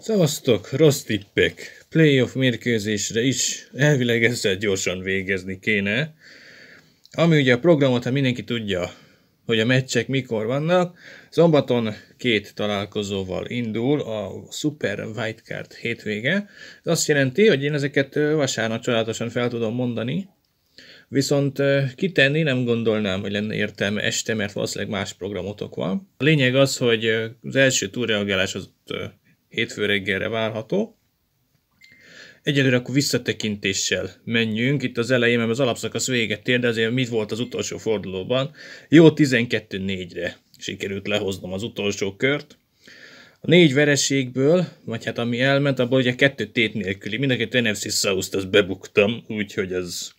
Szevasztok, rossz tippek. Playoff mérkőzésre is elvileg ezzel gyorsan végezni kéne. Ami ugye a programot, ha mindenki tudja, hogy a meccsek mikor vannak. Szombaton két találkozóval indul a Super Whitecard hétvége. Ez azt jelenti, hogy én ezeket vasárnap csodálatosan fel tudom mondani, viszont kitenni nem gondolnám, hogy lenne értelme este, mert valószínűleg más programotok van. A lényeg az, hogy az első túlreagálás az hétfő reggelre várható. Egyelőre akkor visszatekintéssel menjünk. Itt az elején, mert az alapszakasz véget ér, de azért mit volt az utolsó fordulóban? Jó 12-4-re sikerült lehoznom az utolsó kört. A négy vereségből, vagy hát ami elment, abból ugye kettő tét nélküli, mind a két NFC South-t az bebuktam, úgyhogy az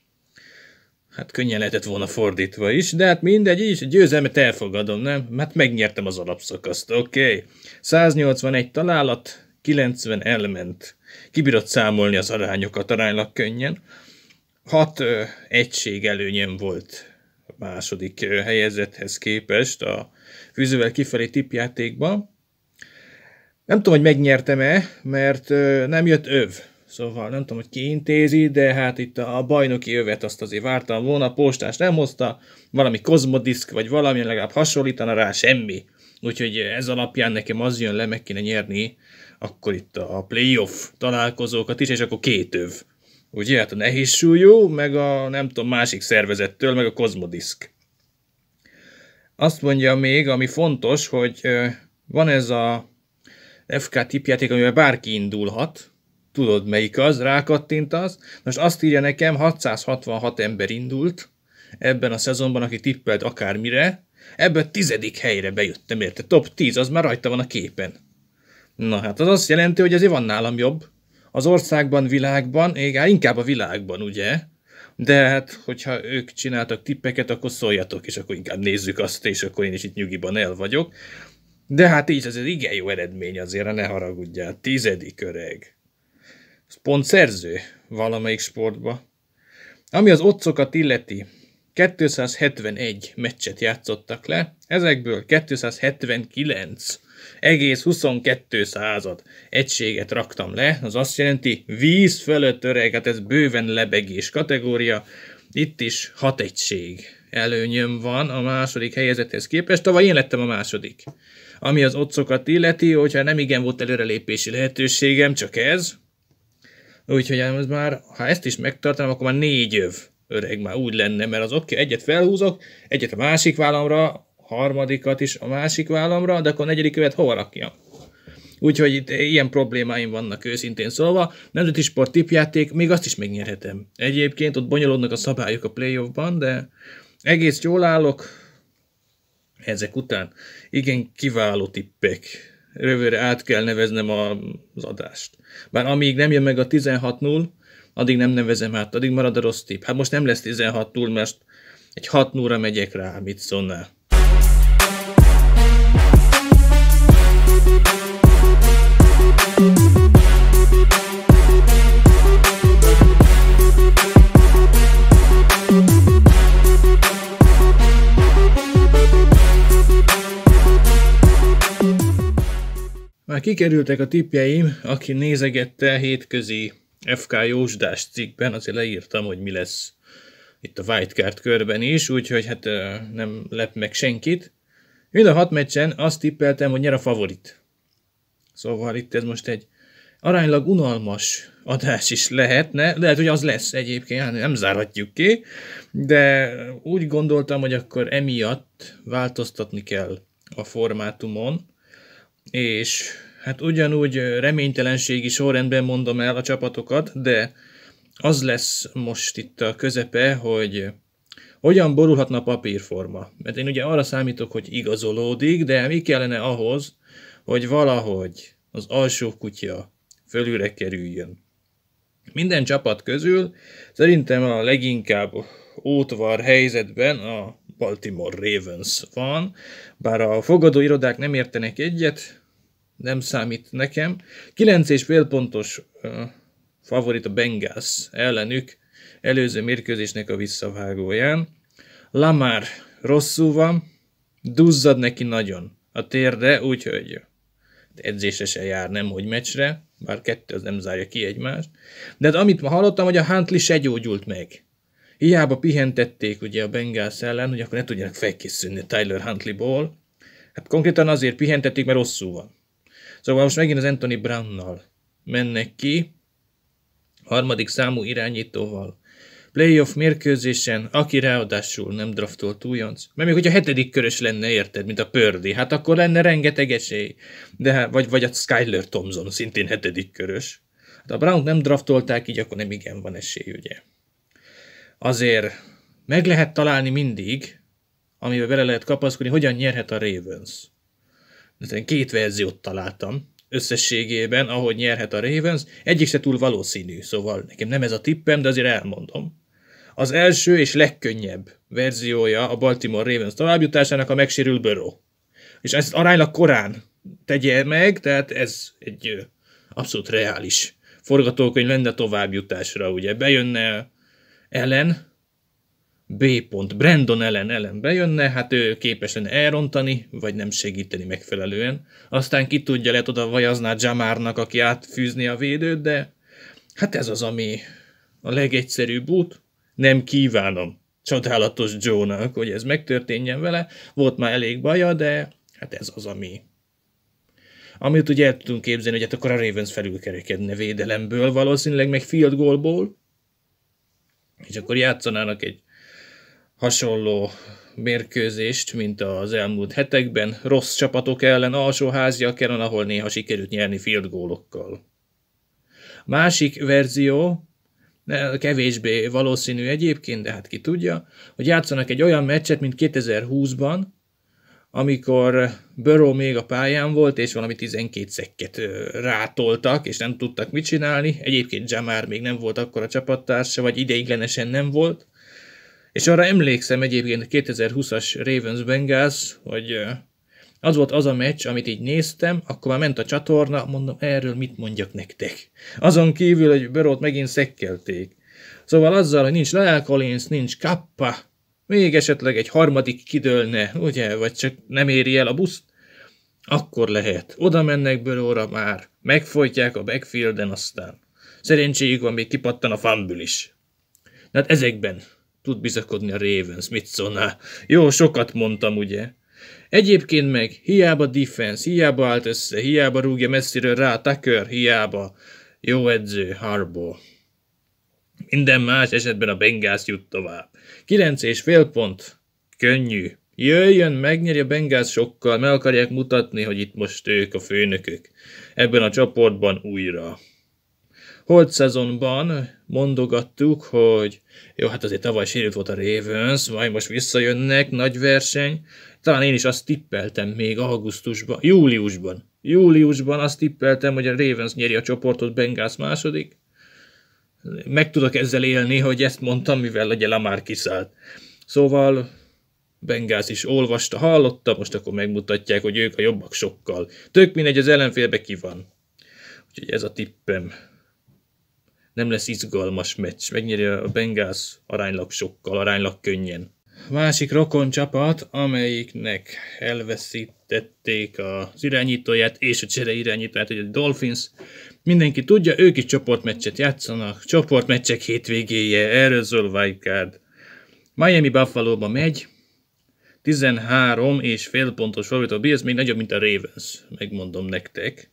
hát könnyen lehetett volna fordítva is, de hát mindegy, így is a győzelmet elfogadom, nem? Mert hát megnyertem az alapszakaszt, oké. Okay. 181 találat, 90 elment. Kibírod számolni az arányokat aránylag könnyen. 6 egység előnyem volt a második helyezethez képest a fűzővel kifelé tipjátékban. Nem tudom, hogy megnyertem-e, mert nem jött öv. Szóval nem tudom, hogy ki intézi, de hát itt a bajnoki övet azt azért vártam volna, a postás nem hozta, valami kozmodisk vagy valami legalább hasonlítana rá, semmi. Úgyhogy ez alapján nekem az jön le, meg kéne nyerni akkor itt a playoff találkozókat is, és akkor két öv. Ugye, hát a nehéz súlyú, meg a nem tudom, másik szervezettől, meg a kozmodisk. Azt mondja még, ami fontos, hogy van ez a FK tipjáték, amivel bárki indulhat, tudod melyik az, rákattintasz. Most azt írja nekem, 666 ember indult ebben a szezonban, aki tippelt akármire, Ebből tizedik helyre bejöttem, érte? Top 10, az már rajta van a képen. Na hát az azt jelenti, hogy azért van nálam jobb. Az országban, világban, inkább a világban, ugye? De hát, hogyha ők csináltak tippeket, akkor szóljatok, és akkor inkább nézzük azt, és akkor én is itt nyugiban el vagyok. De hát így egy igen jó eredmény azért, ne haragudjál. Tizedik öreg. pont szerző valamelyik sportba. Ami az otcokat illeti, 271 meccset játszottak le, ezekből 279 egész 22 század egységet raktam le, az azt jelenti víz fölött öreg, hát ez bőven lebegés kategória, itt is 6 egység előnyöm van a második helyezethez képest, tavaly én lettem a második. Ami az otcokat illeti, hogyha nem igen volt előrelépési lehetőségem, csak ez, úgyhogy ez már, ha ezt is megtartanám, akkor már négy öv öreg már úgy lenne, mert az oké, okay, egyet felhúzok, egyet a másik vállamra, harmadikat is a másik vállamra, de akkor a követ hova rakjam? Úgyhogy itt ilyen problémáim vannak őszintén szólva. Nemzeti sport tipjáték, még azt is megnyerhetem. Egyébként ott bonyolódnak a szabályok a playoffban, de egész jól állok. Ezek után igen kiváló tippek. Rövőre át kell neveznem az adást. Bár amíg nem jön meg a 16-0, addig nem nevezem át, addig marad a rossz tipp. Hát most nem lesz 16 túl, mert egy 6 0 megyek rá, mit szólnál? Már kikerültek a tippjeim, aki nézegette hétközi FK Józsdás cikkben azért leírtam, hogy mi lesz itt a Whitecard körben is, úgyhogy hát nem lep meg senkit. Mind a hat meccsen azt tippeltem, hogy nyer a favorit. Szóval itt ez most egy aránylag unalmas adás is lehetne, lehet, hogy az lesz egyébként, hát nem zárhatjuk ki, de úgy gondoltam, hogy akkor emiatt változtatni kell a formátumon, és Hát ugyanúgy reménytelenségi sorrendben mondom el a csapatokat, de az lesz most itt a közepe, hogy hogyan borulhatna a papírforma. Mert én ugye arra számítok, hogy igazolódik, de mi kellene ahhoz, hogy valahogy az alsó kutya fölülre kerüljön. Minden csapat közül szerintem a leginkább ótvar helyzetben a Baltimore Ravens van, bár a fogadóirodák nem értenek egyet, nem számít nekem. 9 és fél pontos favorit a Bengals ellenük előző mérkőzésnek a visszavágóján. Lamar rosszul van, duzzad neki nagyon a térde, úgyhogy edzésre se jár, nem hogy meccsre, bár kettő az nem zárja ki egymást. De hát amit ma hallottam, hogy a Huntley se gyógyult meg. Hiába pihentették ugye a Bengals ellen, hogy akkor ne tudjanak felkészülni Tyler Huntleyból. Hát konkrétan azért pihentették, mert rosszul van. Szóval most megint az Anthony Brown-nal mennek ki, harmadik számú irányítóval. Playoff mérkőzésen, aki ráadásul nem draftolt újonc. Mert még hogyha hetedik körös lenne, érted, mint a Pördi, hát akkor lenne rengeteg esély. De, hát, vagy, vagy a Skyler Thompson, szintén hetedik körös. Hát a Brown nem draftolták, így akkor nem igen van esély, ugye. Azért meg lehet találni mindig, amivel bele lehet kapaszkodni, hogyan nyerhet a Ravens két verziót találtam összességében, ahogy nyerhet a Ravens, egyik se túl valószínű, szóval nekem nem ez a tippem, de azért elmondom. Az első és legkönnyebb verziója a Baltimore Ravens továbbjutásának a megsérül Böró. És ezt aránylag korán tegye meg, tehát ez egy abszolút reális forgatókönyv lenne továbbjutásra, ugye bejönne ellen, B. pont Brandon ellen ellen bejönne, hát ő képes lenne elrontani, vagy nem segíteni megfelelően. Aztán ki tudja, lehet oda vajazná Jamárnak, aki átfűzni a védőt, de hát ez az, ami a legegyszerűbb út. Nem kívánom csodálatos joe hogy ez megtörténjen vele. Volt már elég baja, de hát ez az, ami amit ugye el tudunk képzelni, hogy hát akkor a Ravens felülkerekedne védelemből, valószínűleg meg field goalból, és akkor játszanának egy hasonló mérkőzést, mint az elmúlt hetekben, rossz csapatok ellen házja kellene, ahol néha sikerült nyerni field gólokkal. Másik verzió, kevésbé valószínű egyébként, de hát ki tudja, hogy játszanak egy olyan meccset, mint 2020-ban, amikor Burrow még a pályán volt, és valami 12 szekket rátoltak, és nem tudtak mit csinálni. Egyébként Jamar még nem volt akkor a csapattársa, vagy ideiglenesen nem volt. És arra emlékszem egyébként 2020-as Ravens Bengals, hogy az volt az a meccs, amit így néztem, akkor már ment a csatorna, mondom, erről mit mondjak nektek. Azon kívül, hogy Börót megint szekkelték. Szóval azzal, hogy nincs Lyle Collins, nincs Kappa, még esetleg egy harmadik kidőlne, ugye, vagy csak nem éri el a busz, akkor lehet. Oda mennek Böróra már, megfojtják a backfielden aztán. Szerencséjük van, még kipattan a fanből is. Tehát ezekben tud bizakodni a Ravens, mit szólná? Jó, sokat mondtam, ugye? Egyébként meg hiába defense, hiába állt össze, hiába rúgja messziről rá Tucker, hiába jó edző Harbo. Minden más esetben a Bengász jut tovább. 9 és fél pont. Könnyű. Jöjjön, megnyeri a Bengász sokkal, meg akarják mutatni, hogy itt most ők a főnökök. Ebben a csoportban újra. Holt szezonban mondogattuk, hogy jó, hát azért tavaly sérült volt a Ravens, majd most visszajönnek, nagy verseny. Talán én is azt tippeltem még augusztusban, júliusban. Júliusban azt tippeltem, hogy a Ravens nyeri a csoportot, Bengász második. Meg tudok ezzel élni, hogy ezt mondtam, mivel ugye Lamar kiszállt. Szóval Bengáz is olvasta, hallotta, most akkor megmutatják, hogy ők a jobbak sokkal. Tök mindegy, az ellenfélbe ki van. Úgyhogy ez a tippem nem lesz izgalmas meccs. Megnyeri a Bengals aránylag sokkal, aránylag könnyen. Másik rokon csapat, amelyiknek elveszítették az irányítóját és a csere irányítóját, hogy a Dolphins. Mindenki tudja, ők is csoportmeccset játszanak. Csoportmeccsek hétvégéje, erről szól Vajkád. Miami buffalo megy, 13 és fél pontos favorit a Bills, még nagyobb, mint a Ravens, megmondom nektek.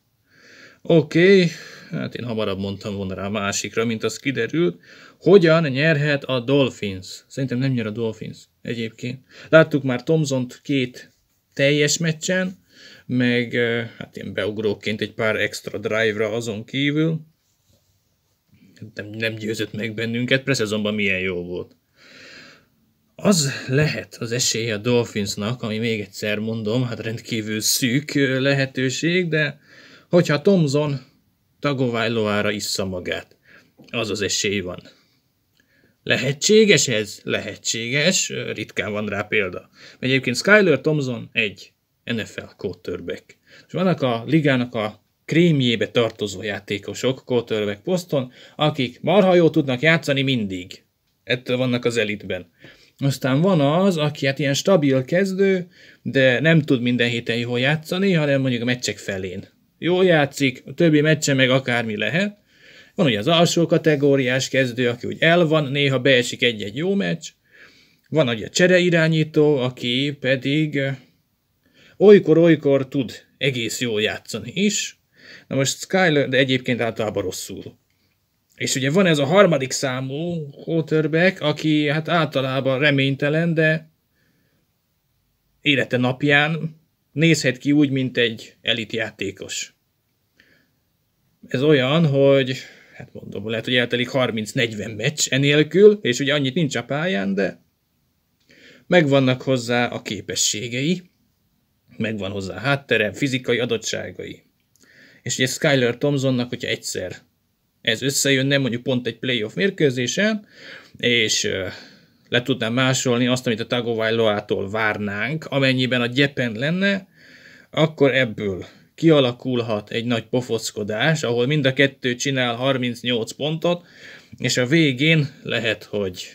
Oké, okay, hát én hamarabb mondtam volna rá a másikra, mint az kiderült. Hogyan nyerhet a Dolphins? Szerintem nem nyer a Dolphins egyébként. Láttuk már Tomzont két teljes meccsen, meg eh, hát én beugróként egy pár extra drive-ra azon kívül. Nem, nem győzött meg bennünket, azonban milyen jó volt. Az lehet az esélye a Dolphinsnak, ami még egyszer mondom, hát rendkívül szűk eh, lehetőség, de Hogyha Tomzon Tagovájlóára issza magát, az az esély van. Lehetséges ez? Lehetséges, ritkán van rá példa. Egyébként Skyler Thompson egy NFL quarterback. És vannak a ligának a krémjébe tartozó játékosok quarterback poszton, akik marha jól tudnak játszani mindig. Ettől vannak az elitben. Aztán van az, aki hát ilyen stabil kezdő, de nem tud minden héten jól játszani, hanem mondjuk a meccsek felén jó játszik, a többi meccsen meg akármi lehet. Van ugye az alsó kategóriás kezdő, aki úgy el van, néha beesik egy-egy jó meccs. Van ugye a irányító, aki pedig olykor-olykor eh, tud egész jól játszani is. Na most Skyler, de egyébként általában rosszul. És ugye van ez a harmadik számú quarterback, aki hát általában reménytelen, de élete napján nézhet ki úgy, mint egy játékos. Ez olyan, hogy hát mondom, lehet, hogy eltelik 30-40 meccs enélkül, és ugye annyit nincs a pályán, de megvannak hozzá a képességei, megvan hozzá a háttere, fizikai adottságai. És ugye Skyler Thompsonnak, hogyha egyszer ez összejön, nem mondjuk pont egy playoff mérkőzésen, és le tudnám másolni azt, amit a tagovai tól várnánk, amennyiben a gyepen lenne, akkor ebből kialakulhat egy nagy pofockodás, ahol mind a kettő csinál 38 pontot, és a végén lehet, hogy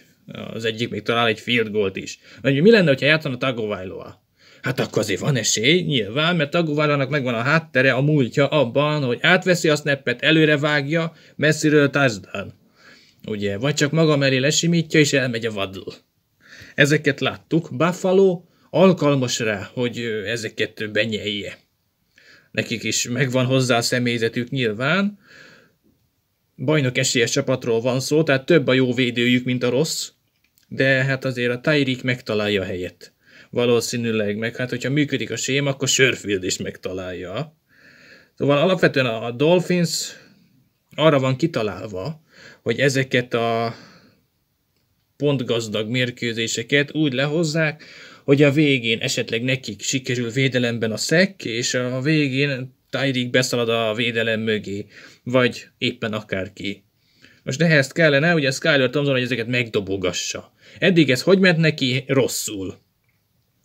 az egyik még talál egy field goalt is. Mert mi lenne, ha játszana Tagovailoa? Hát akkor azért van esély, nyilván, mert Tagovailonak megvan a háttere, a múltja abban, hogy átveszi a snappet, előre vágja, messziről touchdown ugye, vagy csak maga mellé lesimítja, és elmegy a vadul. Ezeket láttuk, Buffalo alkalmas rá, hogy ezeket benyelje. Nekik is megvan hozzá a személyzetük nyilván, bajnok esélyes csapatról van szó, tehát több a jó védőjük, mint a rossz, de hát azért a Tyreek megtalálja a helyet. Valószínűleg meg, hát hogyha működik a sém, akkor Sörfield is megtalálja. Szóval alapvetően a Dolphins arra van kitalálva, hogy ezeket a pontgazdag mérkőzéseket úgy lehozzák, hogy a végén esetleg nekik sikerül védelemben a szek, és a végén Tyreek beszalad a védelem mögé, vagy éppen akárki. Most ehhez kellene, hogy a Skyler Thompson, hogy ezeket megdobogassa. Eddig ez hogy ment neki? Rosszul.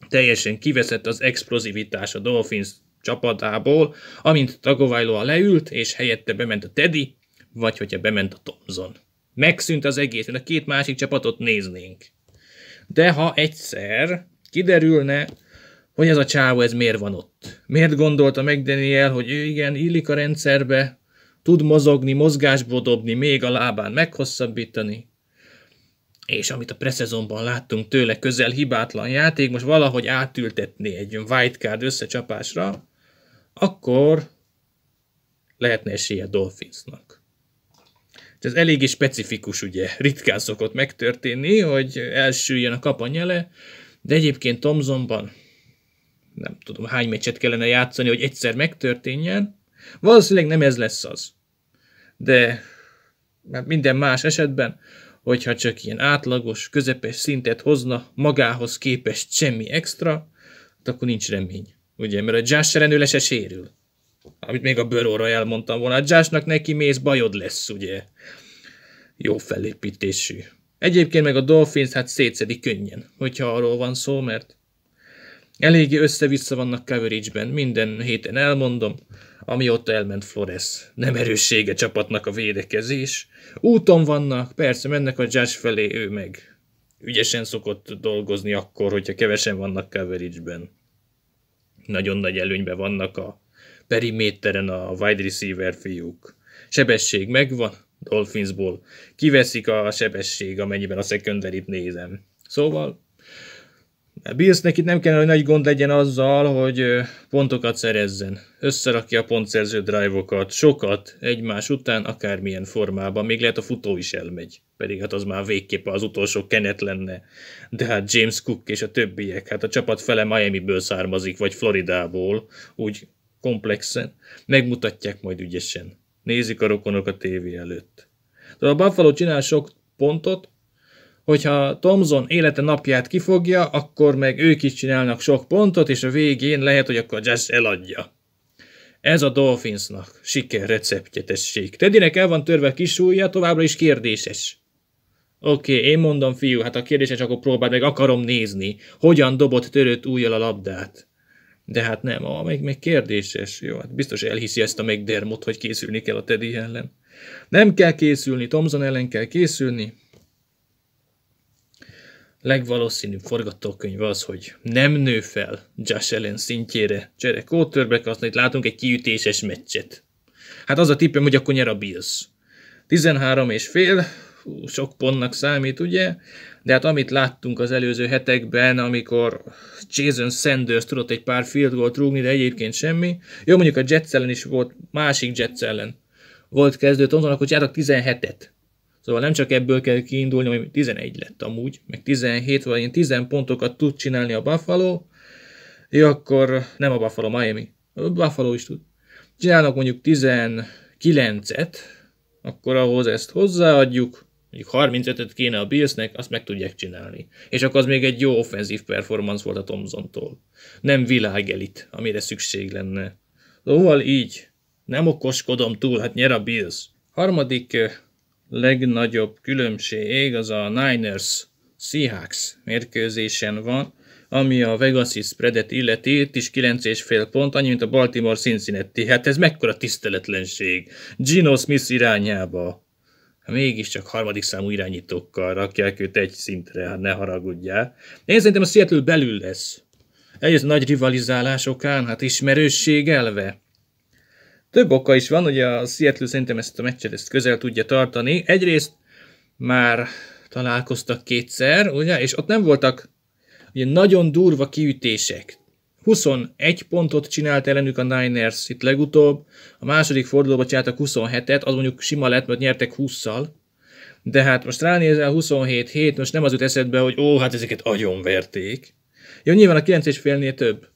Teljesen kiveszett az explozivitás a Dolphins csapatából, amint Tagovailoa leült, és helyette bement a Teddy, vagy hogyha bement a Thompson. Megszűnt az egész, mert a két másik csapatot néznénk. De ha egyszer kiderülne, hogy ez a csávó ez miért van ott. Miért gondolta meg Daniel, hogy ő igen, illik a rendszerbe, tud mozogni, mozgásból dobni, még a lábán meghosszabbítani. És amit a preszezonban láttunk tőle közel hibátlan játék, most valahogy átültetni egy white card összecsapásra, akkor lehetne esélye Dolphinsnak ez eléggé specifikus, ugye, ritkán szokott megtörténni, hogy elsüljön a kapanyele, de egyébként Tomzonban nem tudom hány meccset kellene játszani, hogy egyszer megtörténjen. Valószínűleg nem ez lesz az. De minden más esetben, hogyha csak ilyen átlagos, közepes szintet hozna magához képest semmi extra, hát akkor nincs remény. Ugye, mert a Josh Renőle se sérül amit még a bőróra elmondtam volna. Hát a neki mész, bajod lesz, ugye? Jó felépítésű. Egyébként meg a Dolphins hát szétszedik könnyen, hogyha arról van szó, mert eléggé össze-vissza vannak coverage-ben, minden héten elmondom, amióta elment Flores. Nem erőssége csapatnak a védekezés. Úton vannak, persze mennek a Josh felé, ő meg. Ügyesen szokott dolgozni akkor, hogyha kevesen vannak coverage-ben. Nagyon nagy előnyben vannak a periméteren a wide receiver fiúk. Sebesség megvan Dolphinsból, kiveszik a sebesség, amennyiben a secondary nézem. Szóval Bills neki nem kell, hogy nagy gond legyen azzal, hogy pontokat szerezzen. Összerakja a pontszerző drive-okat, sokat, egymás után, akármilyen formában, még lehet a futó is elmegy. Pedig hát az már végképp az utolsó kenet lenne. De hát James Cook és a többiek, hát a csapat fele Miami-ből származik, vagy Floridából, úgy komplexen, megmutatják majd ügyesen. Nézik a rokonok a tévé előtt. De a Buffalo csinál sok pontot, hogyha Thomson élete napját kifogja, akkor meg ők is csinálnak sok pontot, és a végén lehet, hogy akkor Jazz eladja. Ez a Dolphinsnak siker receptje tessék. Tedinek el van törve a kis ujja, továbbra is kérdéses. Oké, okay, én mondom, fiú, hát a kérdése csak akkor próbáld meg, akarom nézni. Hogyan dobott törött újjal a labdát? De hát nem, a még még kérdéses. Jó, hát biztos elhiszi ezt a megdermot, hogy készülni kell a Teddy ellen. Nem kell készülni, Thomson ellen kell készülni. Legvalószínűbb forgatókönyv az, hogy nem nő fel Josh ellen szintjére Csere kóttörbek, azt itt látunk egy kiütéses meccset. Hát az a tippem, hogy akkor nyer a Bills. 13 és fél, sok pontnak számít, ugye? de hát amit láttunk az előző hetekben, amikor Jason Sanders tudott egy pár field goalt rúgni, de egyébként semmi. Jó, mondjuk a Jets ellen is volt, másik Jets ellen volt kezdő Tomzonak, akkor csináltak 17-et. Szóval nem csak ebből kell kiindulni, hogy 11 lett amúgy, meg 17, vagy ilyen 10 pontokat tud csinálni a Buffalo, jó, akkor nem a Buffalo, Miami. A Buffalo is tud. Csinálnak mondjuk 19-et, akkor ahhoz ezt hozzáadjuk, mondjuk 35-öt kéne a Billsnek, azt meg tudják csinálni. És akkor az még egy jó offenzív performance volt a Tomzontól. Nem világelit, amire szükség lenne. Szóval így, nem okoskodom túl, hát nyer a Bills. Harmadik eh, legnagyobb különbség az a Niners Seahawks mérkőzésen van, ami a Vegas-i spreadet illeti, itt is 9,5 pont, annyi, mint a Baltimore Cincinnati. Hát ez mekkora tiszteletlenség. Gino Smith irányába mégiscsak harmadik számú irányítókkal rakják őt egy szintre, hát ne haragudjál. Én szerintem a Seattle belül lesz. Egyrészt nagy rivalizálás okán, hát ismerősség elve. Több oka is van, hogy a Seattle szerintem ezt a meccset ezt közel tudja tartani. Egyrészt már találkoztak kétszer, ugye, és ott nem voltak ugye, nagyon durva kiütések. 21 pontot csinált ellenük a Niners itt legutóbb, a második fordulóba csináltak 27-et, az mondjuk sima lett, mert nyertek 20-szal, de hát most ránézel 27-7, most nem az jut eszedbe, hogy ó, hát ezeket agyonverték. Jó, nyilván a 9 és félnél több.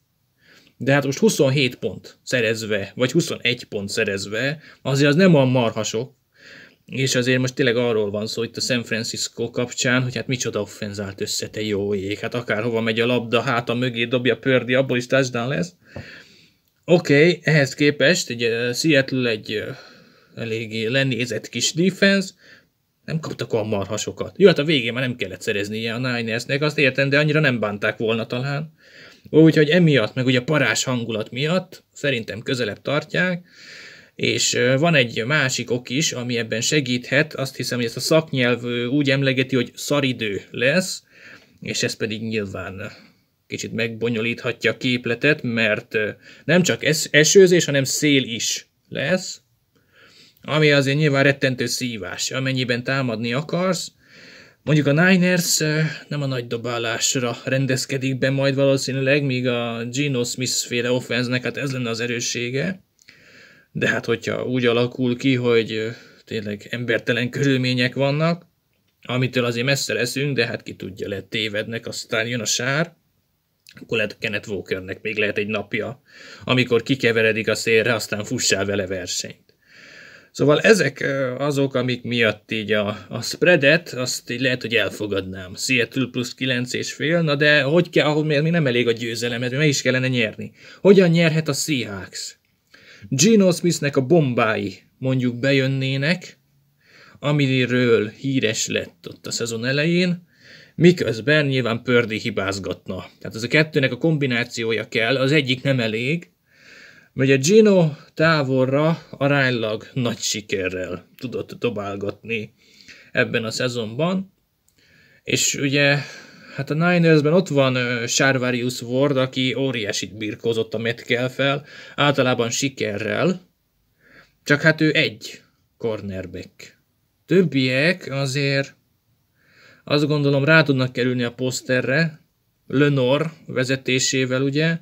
De hát most 27 pont szerezve, vagy 21 pont szerezve, azért az nem a marhasok, és azért most tényleg arról van szó itt a San Francisco kapcsán, hogy hát micsoda offenzált össze, te jó ég. Hát akárhova megy a labda, hát a mögé dobja Pördi, abból is touchdown lesz. Oké, okay, ehhez képest egy eh, Seattle egy eh, eléggé lenézett kis defense, nem kaptak olyan marhasokat. Jó, hát a végén már nem kellett szereznie a Ninersnek, azt értem, de annyira nem bánták volna talán. Úgyhogy emiatt, meg ugye a parás hangulat miatt szerintem közelebb tartják, és van egy másik ok is, ami ebben segíthet, azt hiszem, hogy ezt a szaknyelv úgy emlegeti, hogy szaridő lesz, és ez pedig nyilván kicsit megbonyolíthatja a képletet, mert nem csak es- esőzés, hanem szél is lesz, ami azért nyilván rettentő szívás, amennyiben támadni akarsz. Mondjuk a Niners nem a nagy dobálásra rendezkedik be majd valószínűleg, míg a Gino Smith féle offense hát ez lenne az erőssége de hát hogyha úgy alakul ki, hogy tényleg embertelen körülmények vannak, amitől azért messze leszünk, de hát ki tudja, lehet tévednek, aztán jön a sár, akkor lehet Kenneth Walkernek még lehet egy napja, amikor kikeveredik a szélre, aztán fussál vele versenyt. Szóval ezek azok, amik miatt így a, a spreadet, azt így lehet, hogy elfogadnám. Seattle plusz 9 és fél, na de hogy kell, ahogy még nem elég a győzelem, mert meg is kellene nyerni. Hogyan nyerhet a Seahawks? Gino Smithnek a bombái mondjuk bejönnének, amiről híres lett ott a szezon elején, miközben nyilván Pördi hibázgatna. Tehát ez a kettőnek a kombinációja kell, az egyik nem elég, mert a Gino távolra aránylag nagy sikerrel tudott dobálgatni ebben a szezonban, és ugye Hát a Ninersben ott van Sárvárius Ward, aki óriásit birkózott a metcalf fel, általában sikerrel, csak hát ő egy cornerback. Többiek azért azt gondolom rá tudnak kerülni a poszterre, Lenor vezetésével ugye,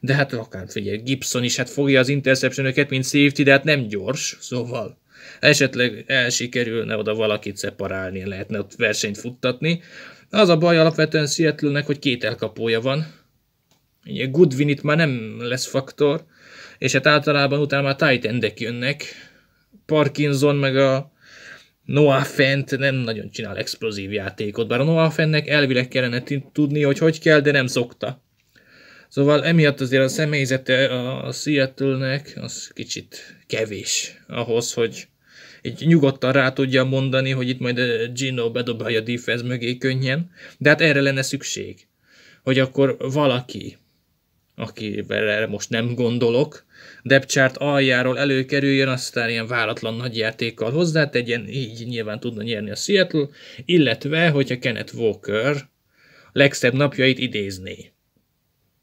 de hát akár figyelj, Gibson is hát fogja az interception mint safety, de hát nem gyors, szóval esetleg elsikerülne oda valakit szeparálni, lehetne ott versenyt futtatni, de az a baj alapvetően seattle hogy két elkapója van. Goodwin itt már nem lesz faktor, és hát általában utána már tight endek jönnek. Parkinson meg a Noah Fent nem nagyon csinál explozív játékot, bár a Noah Fentnek elvileg kellene tudni, hogy hogy kell, de nem szokta. Szóval emiatt azért a személyzete a Seattle-nek az kicsit kevés ahhoz, hogy így nyugodtan rá tudja mondani, hogy itt majd eh, Gino bedobálja a defense mögé könnyen, de hát erre lenne szükség, hogy akkor valaki, aki erre most nem gondolok, Depchart aljáról előkerüljön, aztán ilyen váratlan nagy játékkal tegyen, így nyilván tudna nyerni a Seattle, illetve, hogyha Kenneth Walker legszebb napjait idézné.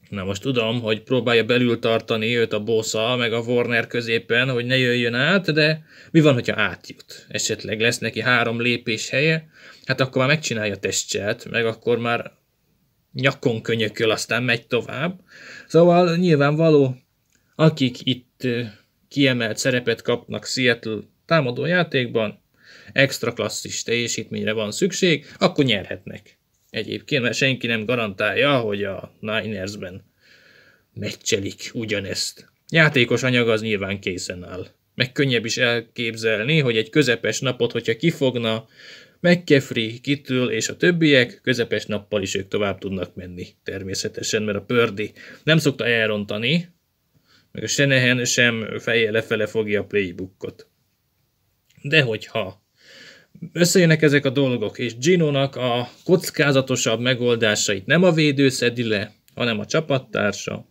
Na most tudom, hogy próbálja belül tartani őt a bossa, meg a Warner középen, hogy ne jöjjön át, de mi van, hogyha átjut? Esetleg lesz neki három lépés helye, hát akkor már megcsinálja a testcselt, meg akkor már nyakon könyököl, aztán megy tovább. Szóval nyilvánvaló, akik itt kiemelt szerepet kapnak Seattle támadó játékban, extra klasszis teljesítményre van szükség, akkor nyerhetnek egyébként, mert senki nem garantálja, hogy a Ninersben meccselik ugyanezt. Játékos anyag az nyilván készen áll. Meg könnyebb is elképzelni, hogy egy közepes napot, hogyha kifogna, McCaffrey, Kitül és a többiek közepes nappal is ők tovább tudnak menni, természetesen, mert a Pördi nem szokta elrontani, meg a Senehen sem feje lefele fogja a playbookot. De hogyha összejönnek ezek a dolgok, és gino a kockázatosabb megoldásait nem a védő szedi le, hanem a csapattársa,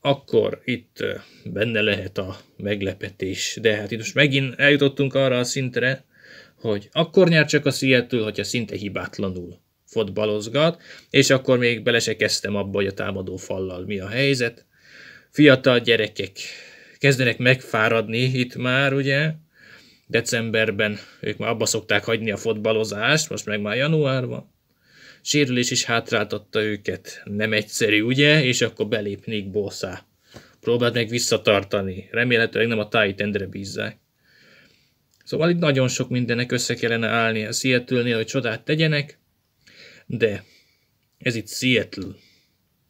akkor itt benne lehet a meglepetés. De hát itt most megint eljutottunk arra a szintre, hogy akkor nyer csak a Seattle, hogyha szinte hibátlanul fotbalozgat, és akkor még bele se kezdtem abba, hogy a támadó fallal mi a helyzet. Fiatal gyerekek kezdenek megfáradni itt már, ugye? decemberben ők már abba szokták hagyni a fotbalozást, most meg már januárban. Sérülés is hátráltatta őket, nem egyszerű, ugye? És akkor belépnék Nick Bossa. Próbált meg visszatartani, remélhetőleg nem a Titan-re bízzák. Szóval itt nagyon sok mindennek össze kellene állni a seattle hogy csodát tegyenek, de ez itt Seattle,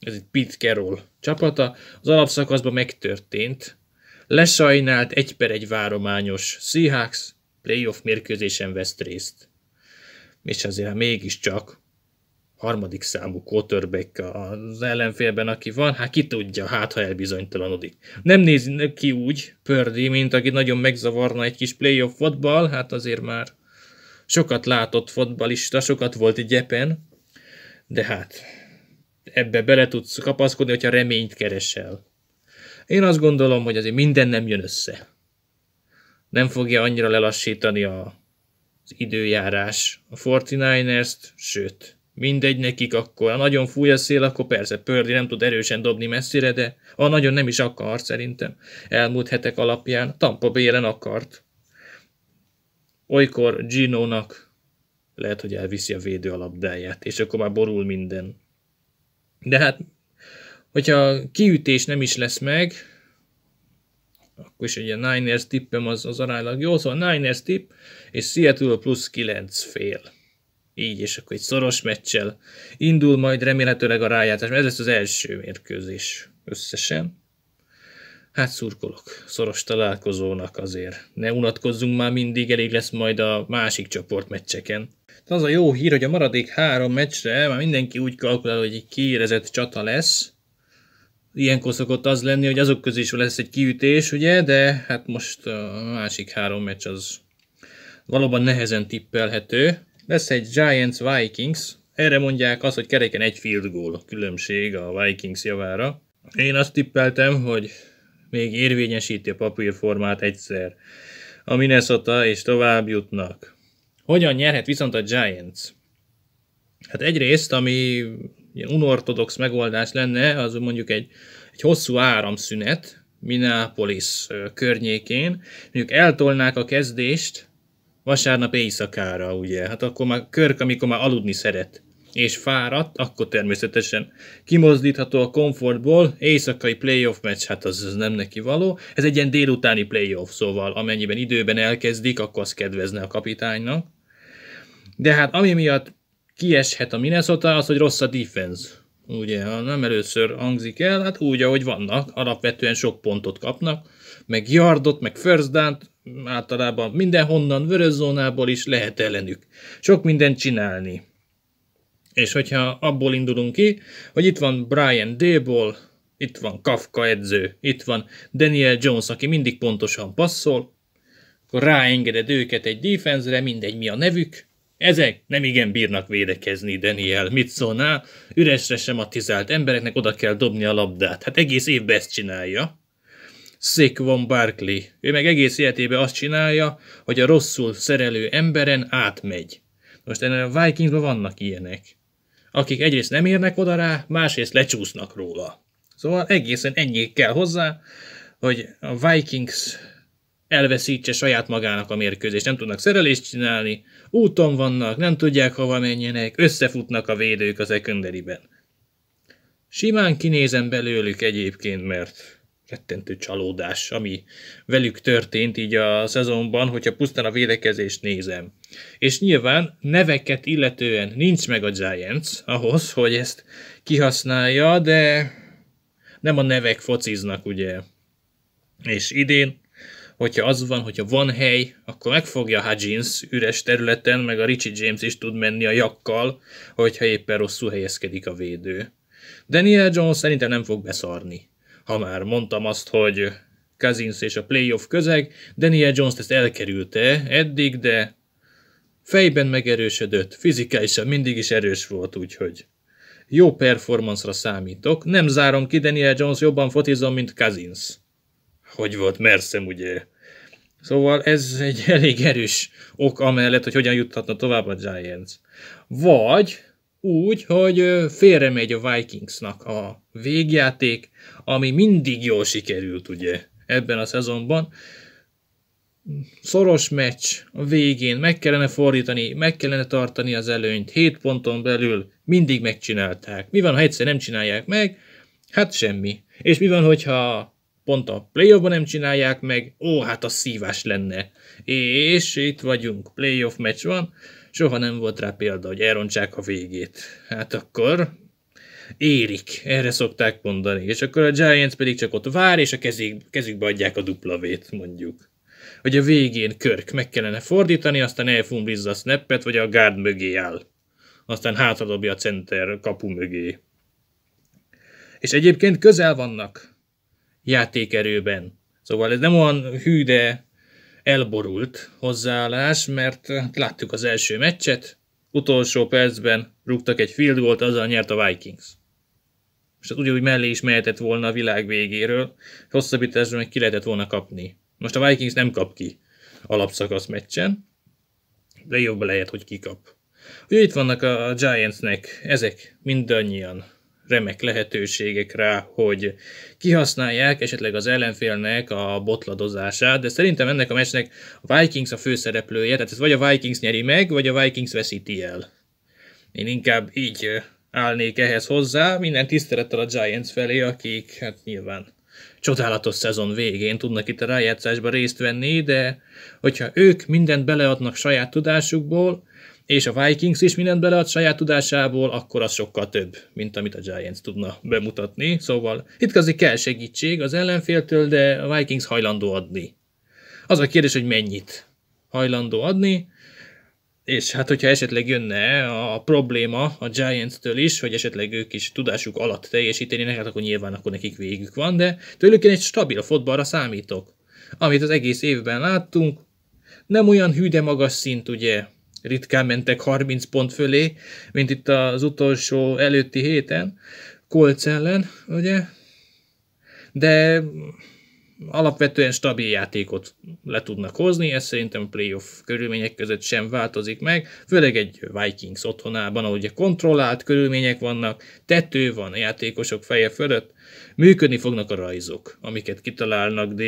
ez itt Pete Carroll csapata, az alapszakaszban megtörtént, lesajnált egy per egy várományos Seahawks playoff mérkőzésen vesz részt. És azért mégiscsak harmadik számú quarterback az ellenfélben, aki van, hát ki tudja, hát ha elbizonytalanodik. Nem néz ki úgy Pördi, mint aki nagyon megzavarna egy kis playoff fotball, hát azért már sokat látott fotbalista, sokat volt egy gyepen, de hát ebbe bele tudsz kapaszkodni, hogyha reményt keresel. Én azt gondolom, hogy azért minden nem jön össze. Nem fogja annyira lelassítani a, az időjárás a 49ers-t, sőt, mindegy nekik akkor. Ha nagyon fúj a szél, akkor persze Pördi nem tud erősen dobni messzire, de ha nagyon nem is akar szerintem. Elmúlt hetek alapján Tampa Bélen akart. Olykor Gino-nak lehet, hogy elviszi a védő alapdáját, és akkor már borul minden. De hát Hogyha kiütés nem is lesz meg, akkor is ugye Niners tippem az, az aránylag jó, szóval Niners tipp, és Seattle plusz 9 fél. Így, és akkor egy szoros meccsel indul majd remélhetőleg a rájátás, mert ez lesz az első mérkőzés összesen. Hát szurkolok, szoros találkozónak azért. Ne unatkozzunk már mindig, elég lesz majd a másik csoportmeccseken. De az a jó hír, hogy a maradék három meccsre már mindenki úgy kalkulál, hogy egy kiérezett csata lesz, ilyenkor szokott az lenni, hogy azok közé is lesz egy kiütés, ugye, de hát most a másik három meccs az valóban nehezen tippelhető. Lesz egy Giants-Vikings, erre mondják azt, hogy kereken egy field goal különbség a Vikings javára. Én azt tippeltem, hogy még érvényesíti a papírformát egyszer. A Minnesota és tovább jutnak. Hogyan nyerhet viszont a Giants? Hát egyrészt, ami ilyen unortodox megoldás lenne, az mondjuk egy, egy hosszú áramszünet Minneapolis környékén, mondjuk eltolnák a kezdést vasárnap éjszakára, ugye, hát akkor már Körk, amikor már aludni szeret, és fáradt, akkor természetesen kimozdítható a komfortból, éjszakai playoff meccs, hát az, az nem neki való. Ez egy ilyen délutáni playoff, szóval amennyiben időben elkezdik, akkor az kedvezne a kapitánynak. De hát ami miatt kieshet a Minnesota, az, hogy rossz a defense. Ugye, ha nem először hangzik el, hát úgy, ahogy vannak, alapvetően sok pontot kapnak, meg yardot, meg first down általában mindenhonnan, vörös zónából is lehet ellenük. Sok mindent csinálni. És hogyha abból indulunk ki, hogy itt van Brian Dable, itt van Kafka edző, itt van Daniel Jones, aki mindig pontosan passzol, akkor ráengeded őket egy defense mindegy mi a nevük, ezek nem igen bírnak védekezni, Daniel. Mit szólnál? Üresre sem attizált embereknek oda kell dobni a labdát. Hát egész évben ezt csinálja. Szik von Barkley. Ő meg egész életében azt csinálja, hogy a rosszul szerelő emberen átmegy. Most ennél a Vikingban vannak ilyenek. Akik egyrészt nem érnek oda rá, másrészt lecsúsznak róla. Szóval egészen ennyi kell hozzá, hogy a Vikings elveszítse saját magának a mérkőzést, nem tudnak szerelést csinálni, úton vannak, nem tudják hova menjenek, összefutnak a védők az ekünderiben. Simán kinézem belőlük egyébként, mert rettentő csalódás, ami velük történt így a szezonban, hogyha pusztán a védekezést nézem. És nyilván neveket illetően nincs meg a Giants ahhoz, hogy ezt kihasználja, de nem a nevek fociznak, ugye. És idén hogyha az van, hogyha van hely, akkor megfogja Hudgens üres területen, meg a Richie James is tud menni a jakkal, hogyha éppen rosszul helyezkedik a védő. Daniel Jones szerintem nem fog beszarni. Ha már mondtam azt, hogy Cousins és a playoff közeg, Daniel Jones ezt elkerülte eddig, de fejben megerősödött, fizikálisan mindig is erős volt, úgyhogy jó performance-ra számítok. Nem zárom ki, Daniel Jones jobban fotizom, mint Cousins hogy volt Merszem, ugye. Szóval ez egy elég erős ok amellett, hogy hogyan juthatna tovább a Giants. Vagy úgy, hogy félre megy a Vikingsnak a végjáték, ami mindig jól sikerült ugye ebben a szezonban. Szoros meccs a végén, meg kellene fordítani, meg kellene tartani az előnyt, 7 ponton belül mindig megcsinálták. Mi van, ha egyszer nem csinálják meg? Hát semmi. És mi van, hogyha pont a playoffban nem csinálják meg, ó, hát a szívás lenne. És itt vagyunk, playoff meccs van, soha nem volt rá példa, hogy elrontsák a végét. Hát akkor érik, erre szokták mondani, és akkor a Giants pedig csak ott vár, és a kezük, kezükbe adják a duplavét, mondjuk hogy a végén körk meg kellene fordítani, aztán elfumblizza a snappet, vagy a gárd mögé áll. Aztán hátradobja a center kapu mögé. És egyébként közel vannak játékerőben. Szóval ez nem olyan hű, de elborult hozzáállás, mert hát láttuk az első meccset, utolsó percben rúgtak egy field goalt, azzal nyert a Vikings. És az hát ugyanúgy mellé is mehetett volna a világ végéről, hosszabbításra meg ki lehetett volna kapni. Most a Vikings nem kap ki alapszakasz meccsen, de jobb lehet, hogy kikap. Ugye itt vannak a Giantsnek ezek mindannyian remek lehetőségek rá, hogy kihasználják esetleg az ellenfélnek a botladozását, de szerintem ennek a meccsnek a Vikings a főszereplője, tehát ez vagy a Vikings nyeri meg, vagy a Vikings veszíti el. Én inkább így állnék ehhez hozzá, minden tisztelettel a Giants felé, akik hát nyilván csodálatos szezon végén tudnak itt a rájátszásba részt venni, de hogyha ők mindent beleadnak saját tudásukból, és a Vikings is mindent belead saját tudásából, akkor az sokkal több, mint amit a Giants tudna bemutatni. Szóval hitkazik kell segítség az ellenféltől, de a Vikings hajlandó adni. Az a kérdés, hogy mennyit hajlandó adni, és hát hogyha esetleg jönne a probléma a Giants-től is, hogy esetleg ők is tudásuk alatt teljesítenének, hát akkor nyilván akkor nekik végük van, de tőlük én egy stabil fotballra számítok. Amit az egész évben láttunk, nem olyan hű, de magas szint, ugye, ritkán mentek 30 pont fölé, mint itt az utolsó előtti héten, Kolc ellen, ugye? De alapvetően stabil játékot le tudnak hozni, ez szerintem a playoff körülmények között sem változik meg, főleg egy Vikings otthonában, ahogy ugye kontrollált körülmények vannak, tető van a játékosok feje fölött, működni fognak a rajzok, amiket kitalálnak d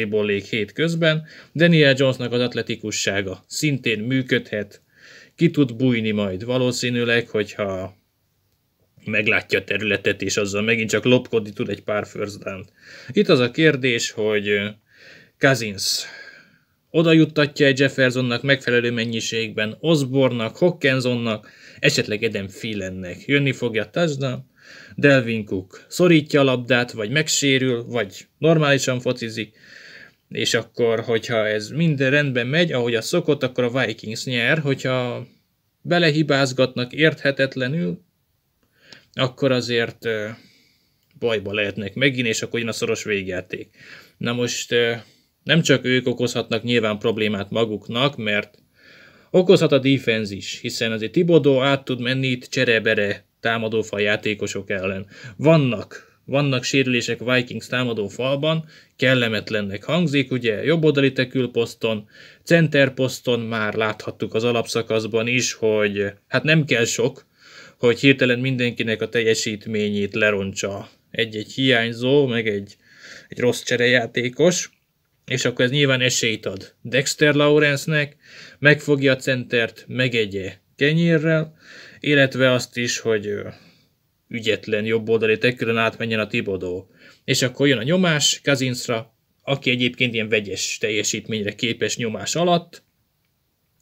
hét közben, Daniel Jonesnak az atletikussága szintén működhet, ki tud bújni majd. Valószínűleg, hogyha meglátja a területet, és azzal megint csak lopkodni tud egy pár first Itt az a kérdés, hogy Kazins oda juttatja egy Jeffersonnak megfelelő mennyiségben, Osborne-nak, Hockinsonnak, esetleg Eden filennek? Jönni fogja touchdown, Delvin Cook szorítja a labdát, vagy megsérül, vagy normálisan focizik, és akkor, hogyha ez minden rendben megy, ahogy a szokott, akkor a Vikings nyer, hogyha belehibázgatnak érthetetlenül, akkor azért bajba lehetnek megint, és akkor jön a szoros végjáték. Na most nem csak ők okozhatnak nyilván problémát maguknak, mert okozhat a defense is, hiszen azért Tibodó át tud menni itt cserebere támadófal játékosok ellen. Vannak vannak sérülések Vikings támadó falban, kellemetlennek hangzik, ugye Jobb jobboldali tekülposzton, poszton már láthattuk az alapszakaszban is, hogy hát nem kell sok, hogy hirtelen mindenkinek a teljesítményét lerontsa egy-egy hiányzó, meg egy, egy rossz cserejátékos, és akkor ez nyilván esélyt ad Dexter Lawrence-nek, megfogja a centert, megegye kenyérrel, illetve azt is, hogy ügyetlen jobboldali tekkülön átmenjen a Tibodó. És akkor jön a nyomás Kazinszra, aki egyébként ilyen vegyes teljesítményre képes nyomás alatt.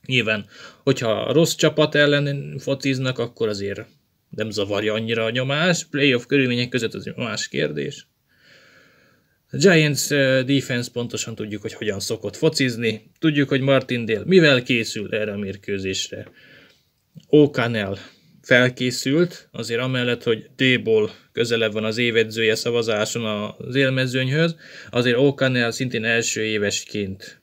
Nyilván, hogyha a rossz csapat ellen fociznak, akkor azért nem zavarja annyira a nyomás. Playoff körülmények között az más kérdés. A Giants eh, defense pontosan tudjuk, hogy hogyan szokott focizni. Tudjuk, hogy Martin Dél mivel készül erre a mérkőzésre. O'Connell felkészült, azért amellett, hogy D-ból közelebb van az évedzője szavazáson az élmezőnyhöz, azért O'Connell szintén első évesként.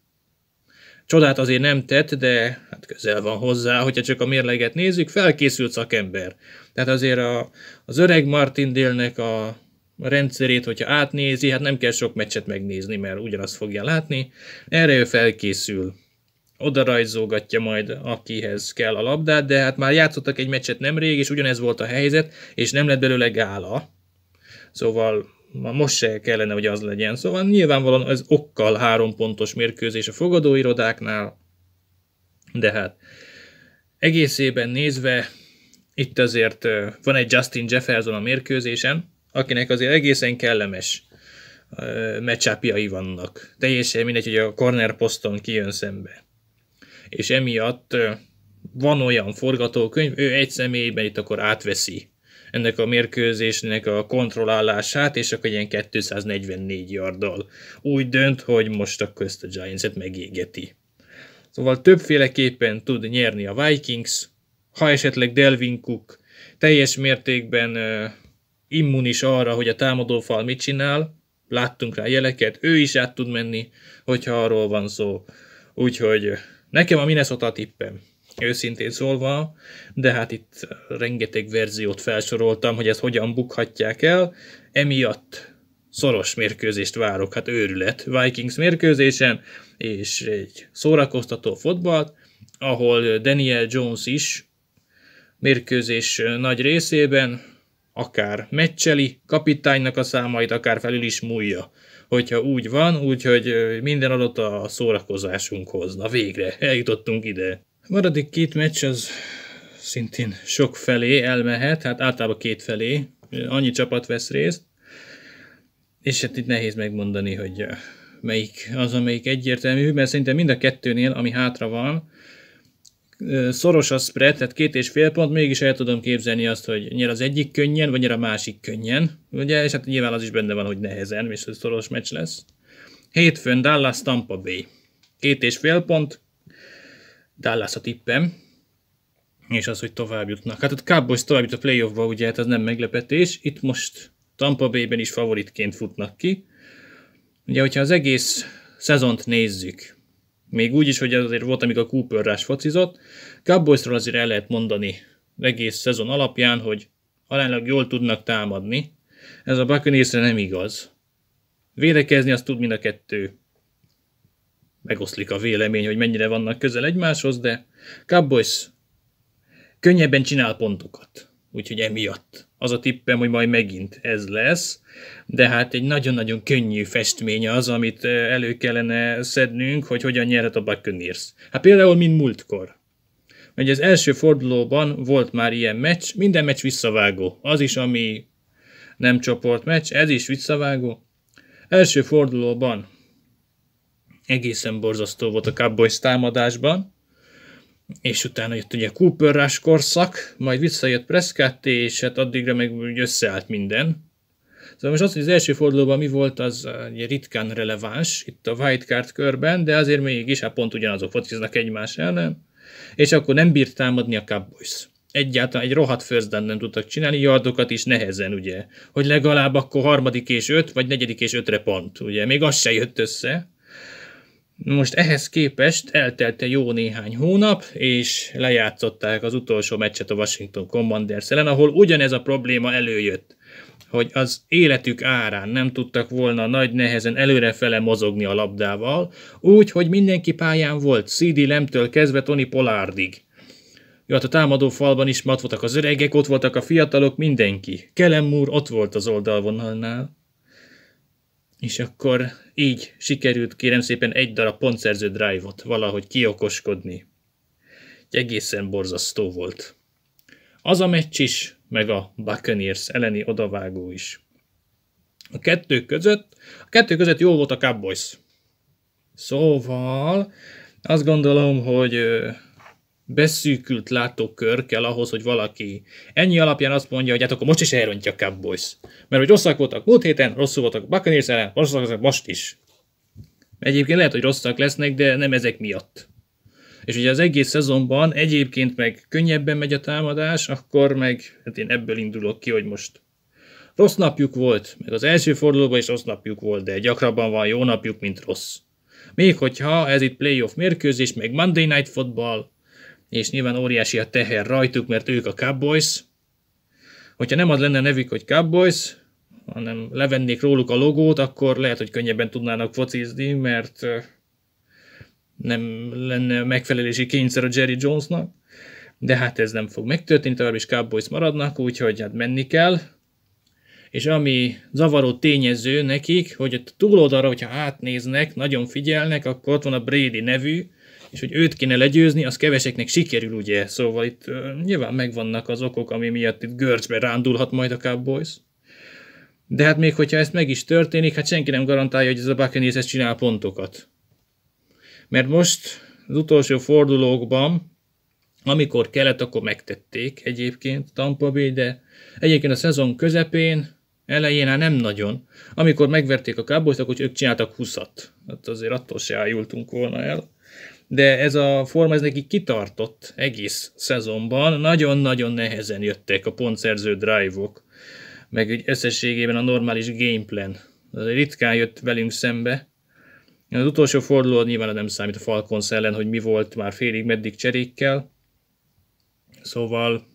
Csodát azért nem tett, de hát közel van hozzá, hogyha csak a mérleget nézzük, felkészült szakember. Tehát azért a, az öreg délnek a a rendszerét, hogyha átnézi, hát nem kell sok meccset megnézni, mert ugyanazt fogja látni. Erre ő felkészül oda rajzolgatja majd, akihez kell a labdát, de hát már játszottak egy meccset nemrég, és ugyanez volt a helyzet, és nem lett belőle gála. Szóval most se kellene, hogy az legyen. Szóval nyilvánvalóan ez okkal három pontos mérkőzés a fogadóirodáknál, de hát egészében nézve itt azért van egy Justin Jefferson a mérkőzésen, akinek azért egészen kellemes meccsápjai vannak. Teljesen mindegy, hogy a corner poszton kijön szembe és emiatt van olyan forgatókönyv, ő egy személyben itt akkor átveszi ennek a mérkőzésnek a kontrollálását, és akkor ilyen 244 yarddal úgy dönt, hogy most akkor ezt a Giants-et megégeti. Szóval többféleképpen tud nyerni a Vikings, ha esetleg Delvin Cook teljes mértékben immunis arra, hogy a támadófal mit csinál, láttunk rá jeleket, ő is át tud menni, hogyha arról van szó. Úgyhogy Nekem a Minnesota tippem, őszintén szólva, de hát itt rengeteg verziót felsoroltam, hogy ezt hogyan bukhatják el. Emiatt szoros mérkőzést várok, hát őrület Vikings mérkőzésen, és egy szórakoztató fotbalt, ahol Daniel Jones is mérkőzés nagy részében akár meccseli kapitánynak a számait, akár felül is múlja hogyha úgy van, úgyhogy minden adott a szórakozásunkhoz. Na végre, eljutottunk ide. A maradik két meccs az szintén sok felé elmehet, hát általában két felé, annyi csapat vesz részt, és hát itt nehéz megmondani, hogy melyik az, amelyik egyértelmű, mert szerintem mind a kettőnél, ami hátra van, szoros a spread, tehát két és fél pont, mégis el tudom képzelni azt, hogy nyer az egyik könnyen, vagy nyer a másik könnyen, ugye, és hát nyilván az is benne van, hogy nehezen, és ez szoros meccs lesz. Hétfőn Dallas Tampa Bay. Két és fél pont, Dallas a tippem, és az, hogy tovább jutnak. Hát ott Cowboys tovább jut a playoffba, ugye, hát az nem meglepetés. Itt most Tampa Bay-ben is favoritként futnak ki. Ugye, hogyha az egész szezont nézzük, még úgy is, hogy azért volt, amíg a Cooper rás focizott. Cowboysról azért el lehet mondani egész szezon alapján, hogy aránylag jól tudnak támadni. Ez a buccaneers nem igaz. Védekezni azt tud mind a kettő. Megoszlik a vélemény, hogy mennyire vannak közel egymáshoz, de Cowboys könnyebben csinál pontokat úgyhogy emiatt. Az a tippem, hogy majd megint ez lesz, de hát egy nagyon-nagyon könnyű festmény az, amit elő kellene szednünk, hogy hogyan nyerhet a Buccaneers. Hát például, mint múltkor. Ugye az első fordulóban volt már ilyen meccs, minden meccs visszavágó. Az is, ami nem csoport meccs, ez is visszavágó. Első fordulóban egészen borzasztó volt a Cowboys támadásban, és utána jött ugye Cooper Rush korszak, majd visszajött Prescott, és hát addigra meg úgy összeállt minden. Szóval most az hogy az első fordulóban mi volt, az eh, ugye, ritkán releváns itt a Card körben, de azért mégis hát pont ugyanazok fociznak egymás ellen, és akkor nem bírt támadni a Cowboys egyáltalán egy rohadt first nem tudtak csinálni, yardokat is nehezen, ugye. Hogy legalább akkor harmadik és öt, vagy negyedik és ötre pont, ugye. Még az se jött össze. Most ehhez képest eltelt jó néhány hónap, és lejátszották az utolsó meccset a Washington Commanders ellen, ahol ugyanez a probléma előjött hogy az életük árán nem tudtak volna nagy nehezen előrefele mozogni a labdával, úgy, hogy mindenki pályán volt, CD Lemtől kezdve Tony Pollardig. Jó, hát a támadó falban is ott voltak az öregek, ott voltak a fiatalok, mindenki. Kelem úr ott volt az oldalvonalnál és akkor így sikerült kérem szépen egy darab pontszerző drive-ot valahogy kiokoskodni. Egy egészen borzasztó volt. Az a meccs is, meg a Buccaneers elleni odavágó is. A kettő között, a kettő között jó volt a Cowboys. Szóval azt gondolom, hogy beszűkült látókör kell ahhoz, hogy valaki ennyi alapján azt mondja, hogy hát akkor most is elrontja a Cowboys. Mert hogy rosszak voltak múlt héten, rosszul voltak a Buccaneers ellen, rosszak voltak most is. Egyébként lehet, hogy rosszak lesznek, de nem ezek miatt. És ugye az egész szezonban egyébként meg könnyebben megy a támadás, akkor meg hát én ebből indulok ki, hogy most rossz napjuk volt, meg az első fordulóban is rossz napjuk volt, de gyakrabban van jó napjuk, mint rossz. Még hogyha ez itt playoff mérkőzés, meg Monday Night Football, és nyilván óriási a teher rajtuk, mert ők a Cowboys. Hogyha nem az lenne nevük, hogy Cowboys, hanem levennék róluk a logót, akkor lehet, hogy könnyebben tudnának focizni, mert nem lenne megfelelési kényszer a Jerry Jonesnak, de hát ez nem fog megtörténni, is Cowboys maradnak, úgyhogy hát menni kell. És ami zavaró tényező nekik, hogy a túloldalra, hogyha átnéznek, nagyon figyelnek, akkor ott van a Brady nevű, és hogy őt kéne legyőzni, az keveseknek sikerül, ugye? Szóval itt uh, nyilván megvannak az okok, ami miatt itt görcsbe rándulhat majd a Cowboys. De hát még hogyha ezt meg is történik, hát senki nem garantálja, hogy ez a Buccaneers csinál pontokat. Mert most az utolsó fordulókban, amikor kellett, akkor megtették egyébként Tampa Bay, de egyébként a szezon közepén, elején hát nem nagyon. Amikor megverték a cowboys akkor ők csináltak 20-at. Hát azért attól se ájultunk volna el de ez a forma ez neki kitartott egész szezonban, nagyon-nagyon nehezen jöttek a pontszerző drive-ok, meg úgy összességében a normális gameplan. Az ritkán jött velünk szembe. Az utolsó forduló nyilván nem számít a Falcons ellen, hogy mi volt már félig meddig cserékkel. Szóval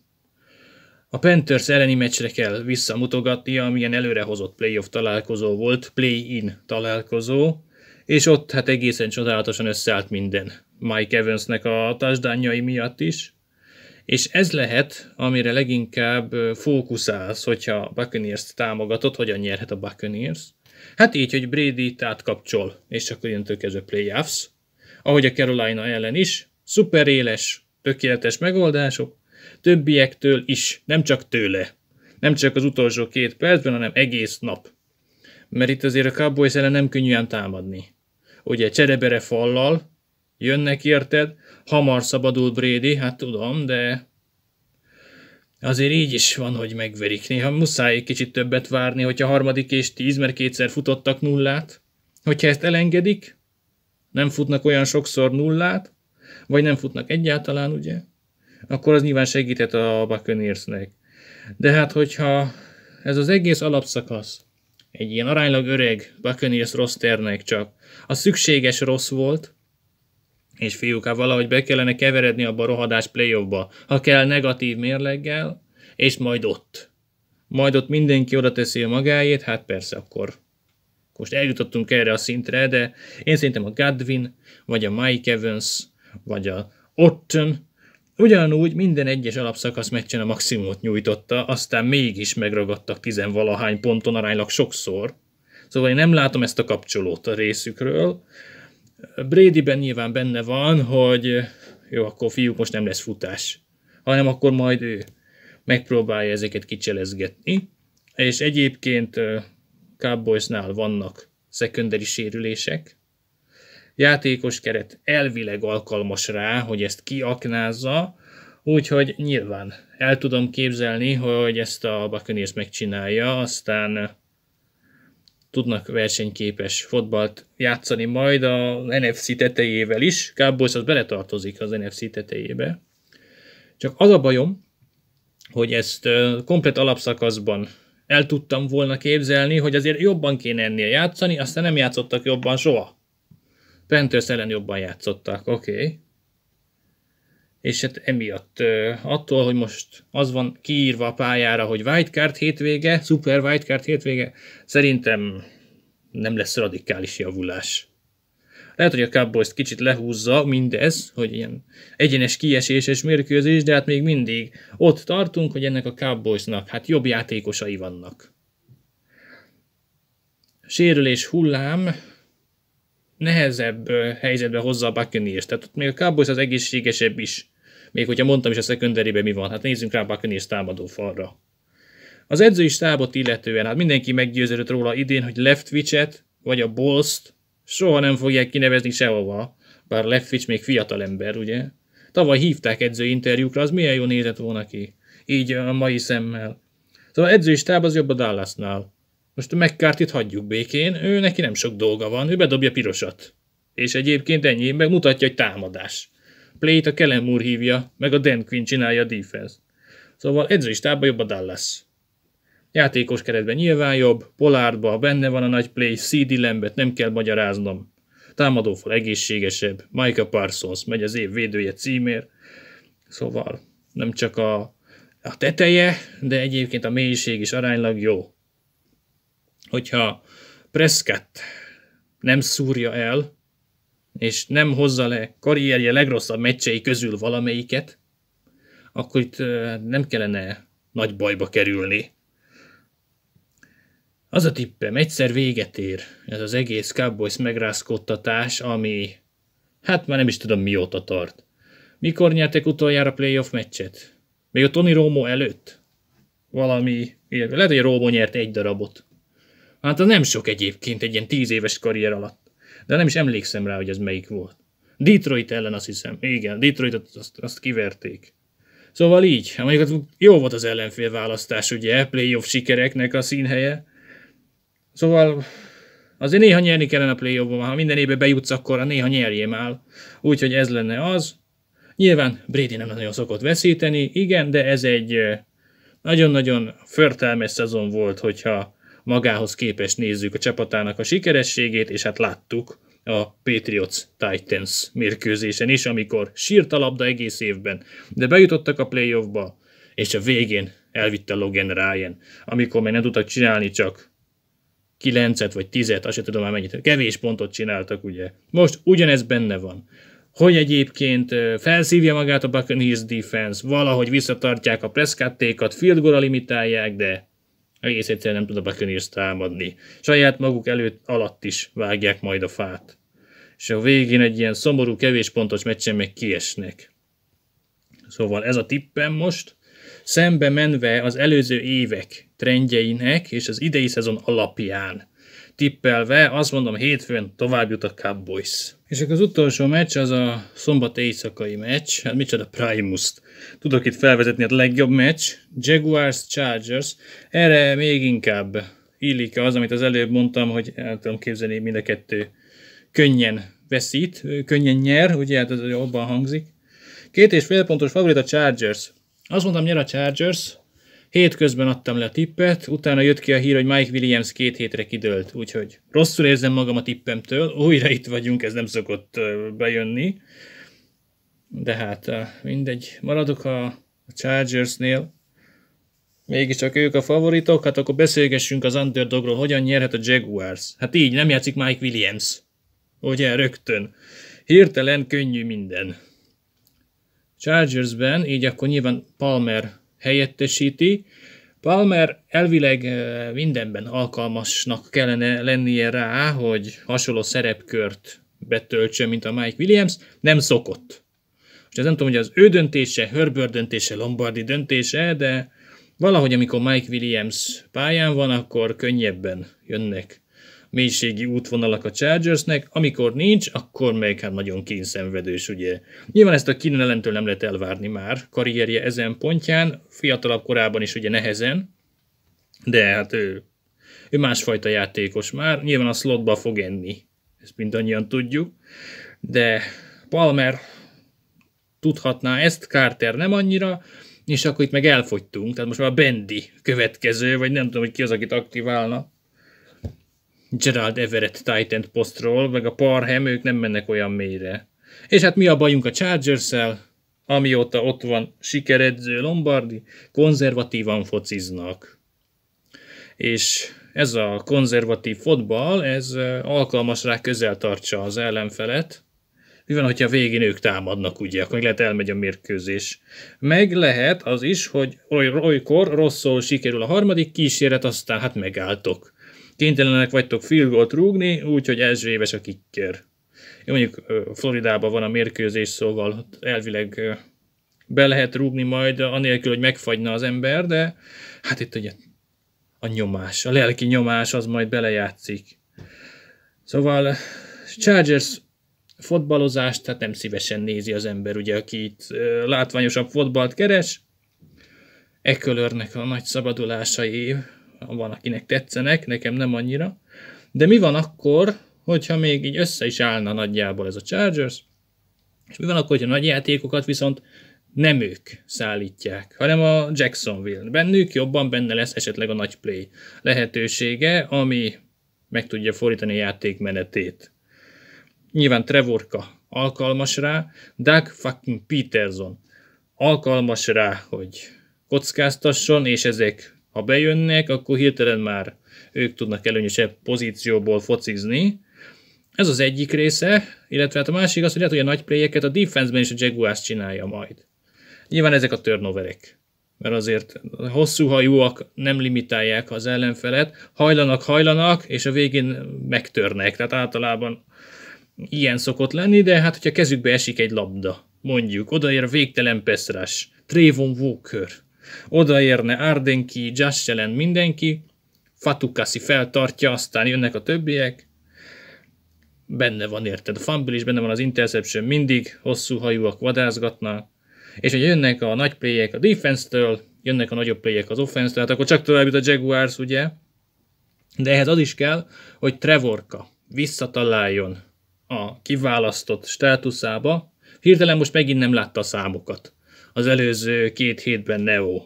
a Panthers elleni meccsre kell visszamutogatnia, amilyen előrehozott playoff találkozó volt, play-in találkozó és ott hát egészen csodálatosan összeállt minden. Mike Evansnek a tasdányai miatt is, és ez lehet, amire leginkább fókuszálsz, hogyha Buccaneers-t támogatod, hogyan nyerhet a Buccaneers. Hát így, hogy Brady-t átkapcsol, és akkor jöntől kezdve playoffs. Ahogy a Carolina ellen is, szuper éles, tökéletes megoldások, többiektől is, nem csak tőle. Nem csak az utolsó két percben, hanem egész nap mert itt azért a Cowboys ellen nem könnyűen támadni. Ugye cserebere fallal, jönnek érted, hamar szabadul Brady, hát tudom, de azért így is van, hogy megverik. Néha muszáj egy kicsit többet várni, hogyha harmadik és tíz, mert kétszer futottak nullát. Hogyha ezt elengedik, nem futnak olyan sokszor nullát, vagy nem futnak egyáltalán, ugye, akkor az nyilván segíthet a Buccaneersnek. De hát, hogyha ez az egész alapszakasz egy ilyen aránylag öreg Buccaneers rosternek csak a szükséges rossz volt, és fiúk, hát valahogy be kellene keveredni abba a rohadás playoffba, ha kell negatív mérleggel, és majd ott. Majd ott mindenki oda teszi a magáét, hát persze akkor most eljutottunk erre a szintre, de én szerintem a Godwin, vagy a Mike Evans, vagy a Otten, Ugyanúgy minden egyes alapszakasz meccsen a maximumot nyújtotta, aztán mégis megragadtak tizenvalahány ponton aránylag sokszor. Szóval én nem látom ezt a kapcsolót a részükről. Bradyben nyilván benne van, hogy jó, akkor fiúk, most nem lesz futás, hanem akkor majd ő megpróbálja ezeket kicselezgetni. És egyébként Cowboysnál vannak secondary sérülések, játékos keret elvileg alkalmas rá, hogy ezt kiaknázza, úgyhogy nyilván el tudom képzelni, hogy ezt a Buccaneers megcsinálja, aztán tudnak versenyképes fotbalt játszani majd a NFC tetejével is. Cowboys az beletartozik az NFC tetejébe. Csak az a bajom, hogy ezt komplet alapszakaszban el tudtam volna képzelni, hogy azért jobban kéne ennél játszani, aztán nem játszottak jobban soha. Panthers ellen jobban játszottak, oké. Okay. És hát emiatt attól, hogy most az van kiírva a pályára, hogy wildcard hétvége, szuper wildcard hétvége, szerintem nem lesz radikális javulás. Lehet, hogy a Cowboys kicsit lehúzza mindez, hogy ilyen egyenes kieséses mérkőzés, de hát még mindig ott tartunk, hogy ennek a cowboys hát jobb játékosai vannak. Sérülés hullám, nehezebb helyzetbe hozza a Buccaneers. Tehát ott még a Cowboys az egészségesebb is. Még hogyha mondtam is a szekönderében mi van, hát nézzünk rá a Buccaneers támadó falra. Az edzői stábot illetően, hát mindenki meggyőződött róla idén, hogy Leftwich-et vagy a Bolst soha nem fogják kinevezni sehova, bár Leftwich még fiatal ember, ugye? Tavaly hívták edzői interjúkra, az milyen jó nézett volna ki, így a mai szemmel. Szóval edzői stáb az jobb a Dallasnál. Most a mccarthy hagyjuk békén, ő neki nem sok dolga van, ő bedobja pirosat. És egyébként ennyi, meg mutatja, hogy támadás. Playt a Kellen Moore hívja, meg a Dan Quinn csinálja a defense. Szóval edzői stábban jobb a Dallas. Játékos keretben nyilván jobb, Polárba benne van a nagy play, CD lembet, nem kell magyaráznom. Támadófal egészségesebb, Micah Parsons megy az év védője címér. Szóval nem csak a, a teteje, de egyébként a mélység is aránylag jó hogyha Prescott nem szúrja el, és nem hozza le karrierje legrosszabb meccsei közül valamelyiket, akkor itt nem kellene nagy bajba kerülni. Az a tippem, egyszer véget ér ez az egész Cowboys megrázkodtatás, ami hát már nem is tudom mióta tart. Mikor nyertek utoljára playoff meccset? Még a Tony Romo előtt? Valami, lehet, hogy Romo nyert egy darabot. Hát az nem sok egyébként egy ilyen tíz éves karrier alatt. De nem is emlékszem rá, hogy ez melyik volt. Detroit ellen azt hiszem. Igen, Detroit azt, azt kiverték. Szóval így, hát mondjuk jó volt az ellenfél választás, ugye, playoff sikereknek a színhelye. Szóval azért néha nyerni kellene a playoffban, ha minden évben bejutsz, akkor a néha nyerjél áll. Úgyhogy ez lenne az. Nyilván Brady nem nagyon szokott veszíteni, igen, de ez egy eh, nagyon-nagyon förtelmes szezon volt, hogyha magához képest nézzük a csapatának a sikerességét, és hát láttuk a Patriots Titans mérkőzésen is, amikor sírt a labda egész évben, de bejutottak a playoffba, és a végén elvitte Logan Ryan, amikor még nem tudtak csinálni csak 9-et vagy 10-et, azt sem tudom már mennyit, kevés pontot csináltak ugye. Most ugyanez benne van hogy egyébként felszívja magát a Buccaneers defense, valahogy visszatartják a tékat, field goal limitálják, de egész egyszerűen nem tud a Buccaneers támadni. Saját maguk előtt alatt is vágják majd a fát. És a végén egy ilyen szomorú, kevés pontos meccsen meg kiesnek. Szóval ez a tippem most, szembe menve az előző évek trendjeinek és az idei szezon alapján tippelve, azt mondom, hétfőn tovább jut a Cowboys. És akkor az utolsó meccs az a szombat éjszakai meccs, hát micsoda primus -t. Tudok itt felvezetni a hát legjobb meccs, Jaguars Chargers, erre még inkább illik az, amit az előbb mondtam, hogy el tudom képzelni mind a kettő könnyen veszít, könnyen nyer, ugye hát ez jobban hangzik. Két és fél pontos favorit a Chargers. Azt mondtam, nyer a Chargers, Hétközben adtam le a tippet, utána jött ki a hír, hogy Mike Williams két hétre kidőlt, úgyhogy rosszul érzem magam a tippemtől, újra itt vagyunk, ez nem szokott bejönni. De hát mindegy, maradok a Chargersnél, mégiscsak ők a favoritok, hát akkor beszélgessünk az underdogról, hogyan nyerhet a Jaguars. Hát így, nem játszik Mike Williams. Ugye, rögtön. Hirtelen könnyű minden. Chargersben, így akkor nyilván Palmer helyettesíti. Palmer elvileg mindenben alkalmasnak kellene lennie rá, hogy hasonló szerepkört betöltsön, mint a Mike Williams, nem szokott. És ez nem tudom, hogy az ő döntése, Herbert döntése, Lombardi döntése, de valahogy amikor Mike Williams pályán van, akkor könnyebben jönnek mélységi útvonalak a Chargersnek, amikor nincs, akkor meg hát nagyon kényszenvedős, ugye. Nyilván ezt a kínelentől nem lehet elvárni már, karrierje ezen pontján, fiatalabb korában is ugye nehezen, de hát ő, ő másfajta játékos már, nyilván a slotba fog enni, ezt mindannyian tudjuk, de Palmer tudhatná ezt, Carter nem annyira, és akkor itt meg elfogytunk, tehát most már a Bendy következő, vagy nem tudom, hogy ki az, akit aktiválna. Gerald Everett Titan posztról, meg a Parham, ők nem mennek olyan mélyre. És hát mi a bajunk a Chargers-el? Amióta ott van sikeredző Lombardi, konzervatívan fociznak. És ez a konzervatív fotball, ez alkalmas rá közel tartsa az ellenfelet. Mi van, hogyha végén ők támadnak, ugye, akkor lehet elmegy a mérkőzés. Meg lehet az is, hogy olykor rosszul sikerül a harmadik kísérlet, aztán hát megálltok kénytelenek vagytok field goal rúgni, úgyhogy ezréves a kicker. Mondjuk Floridában van a mérkőzés, szóval elvileg be lehet rúgni majd, anélkül, hogy megfagyna az ember, de hát itt ugye a nyomás, a lelki nyomás az majd belejátszik. Szóval Chargers fotbalozást hát nem szívesen nézi az ember, ugye, aki itt látványosabb fotbalt keres, Ekölörnek a nagy szabadulásai van, akinek tetszenek, nekem nem annyira. De mi van akkor, hogyha még így össze is állna nagyjából ez a Chargers, és mi van akkor, hogyha nagy játékokat viszont nem ők szállítják, hanem a Jacksonville. Bennük jobban benne lesz esetleg a nagy play lehetősége, ami meg tudja fordítani a játék menetét. Nyilván Trevorka alkalmas rá, Doug fucking Peterson alkalmas rá, hogy kockáztasson, és ezek ha bejönnek, akkor hirtelen már ők tudnak előnyösebb pozícióból focizni. Ez az egyik része, illetve hát a másik az, hogy lehet, hogy a nagy playeket a defenseben is a Jaguars csinálja majd. Nyilván ezek a turnoverek mert azért hosszú hajúak nem limitálják az ellenfelet, hajlanak, hajlanak, és a végén megtörnek, tehát általában ilyen szokott lenni, de hát hogyha kezükbe esik egy labda, mondjuk, odaér a végtelen peszrás, Trayvon Walker, odaérne Ardenki, Jasselen, mindenki, Fatukasi feltartja, aztán jönnek a többiek, benne van érted, a fumble is benne van az interception, mindig hosszú hajúak vadászgatnak, és hogy jönnek a nagy playek a defense-től, jönnek a nagyobb playek az offense hát akkor csak tovább jut a Jaguars, ugye? De ehhez az is kell, hogy Trevorka visszataláljon a kiválasztott státuszába, hirtelen most megint nem látta a számokat az előző két hétben Neo.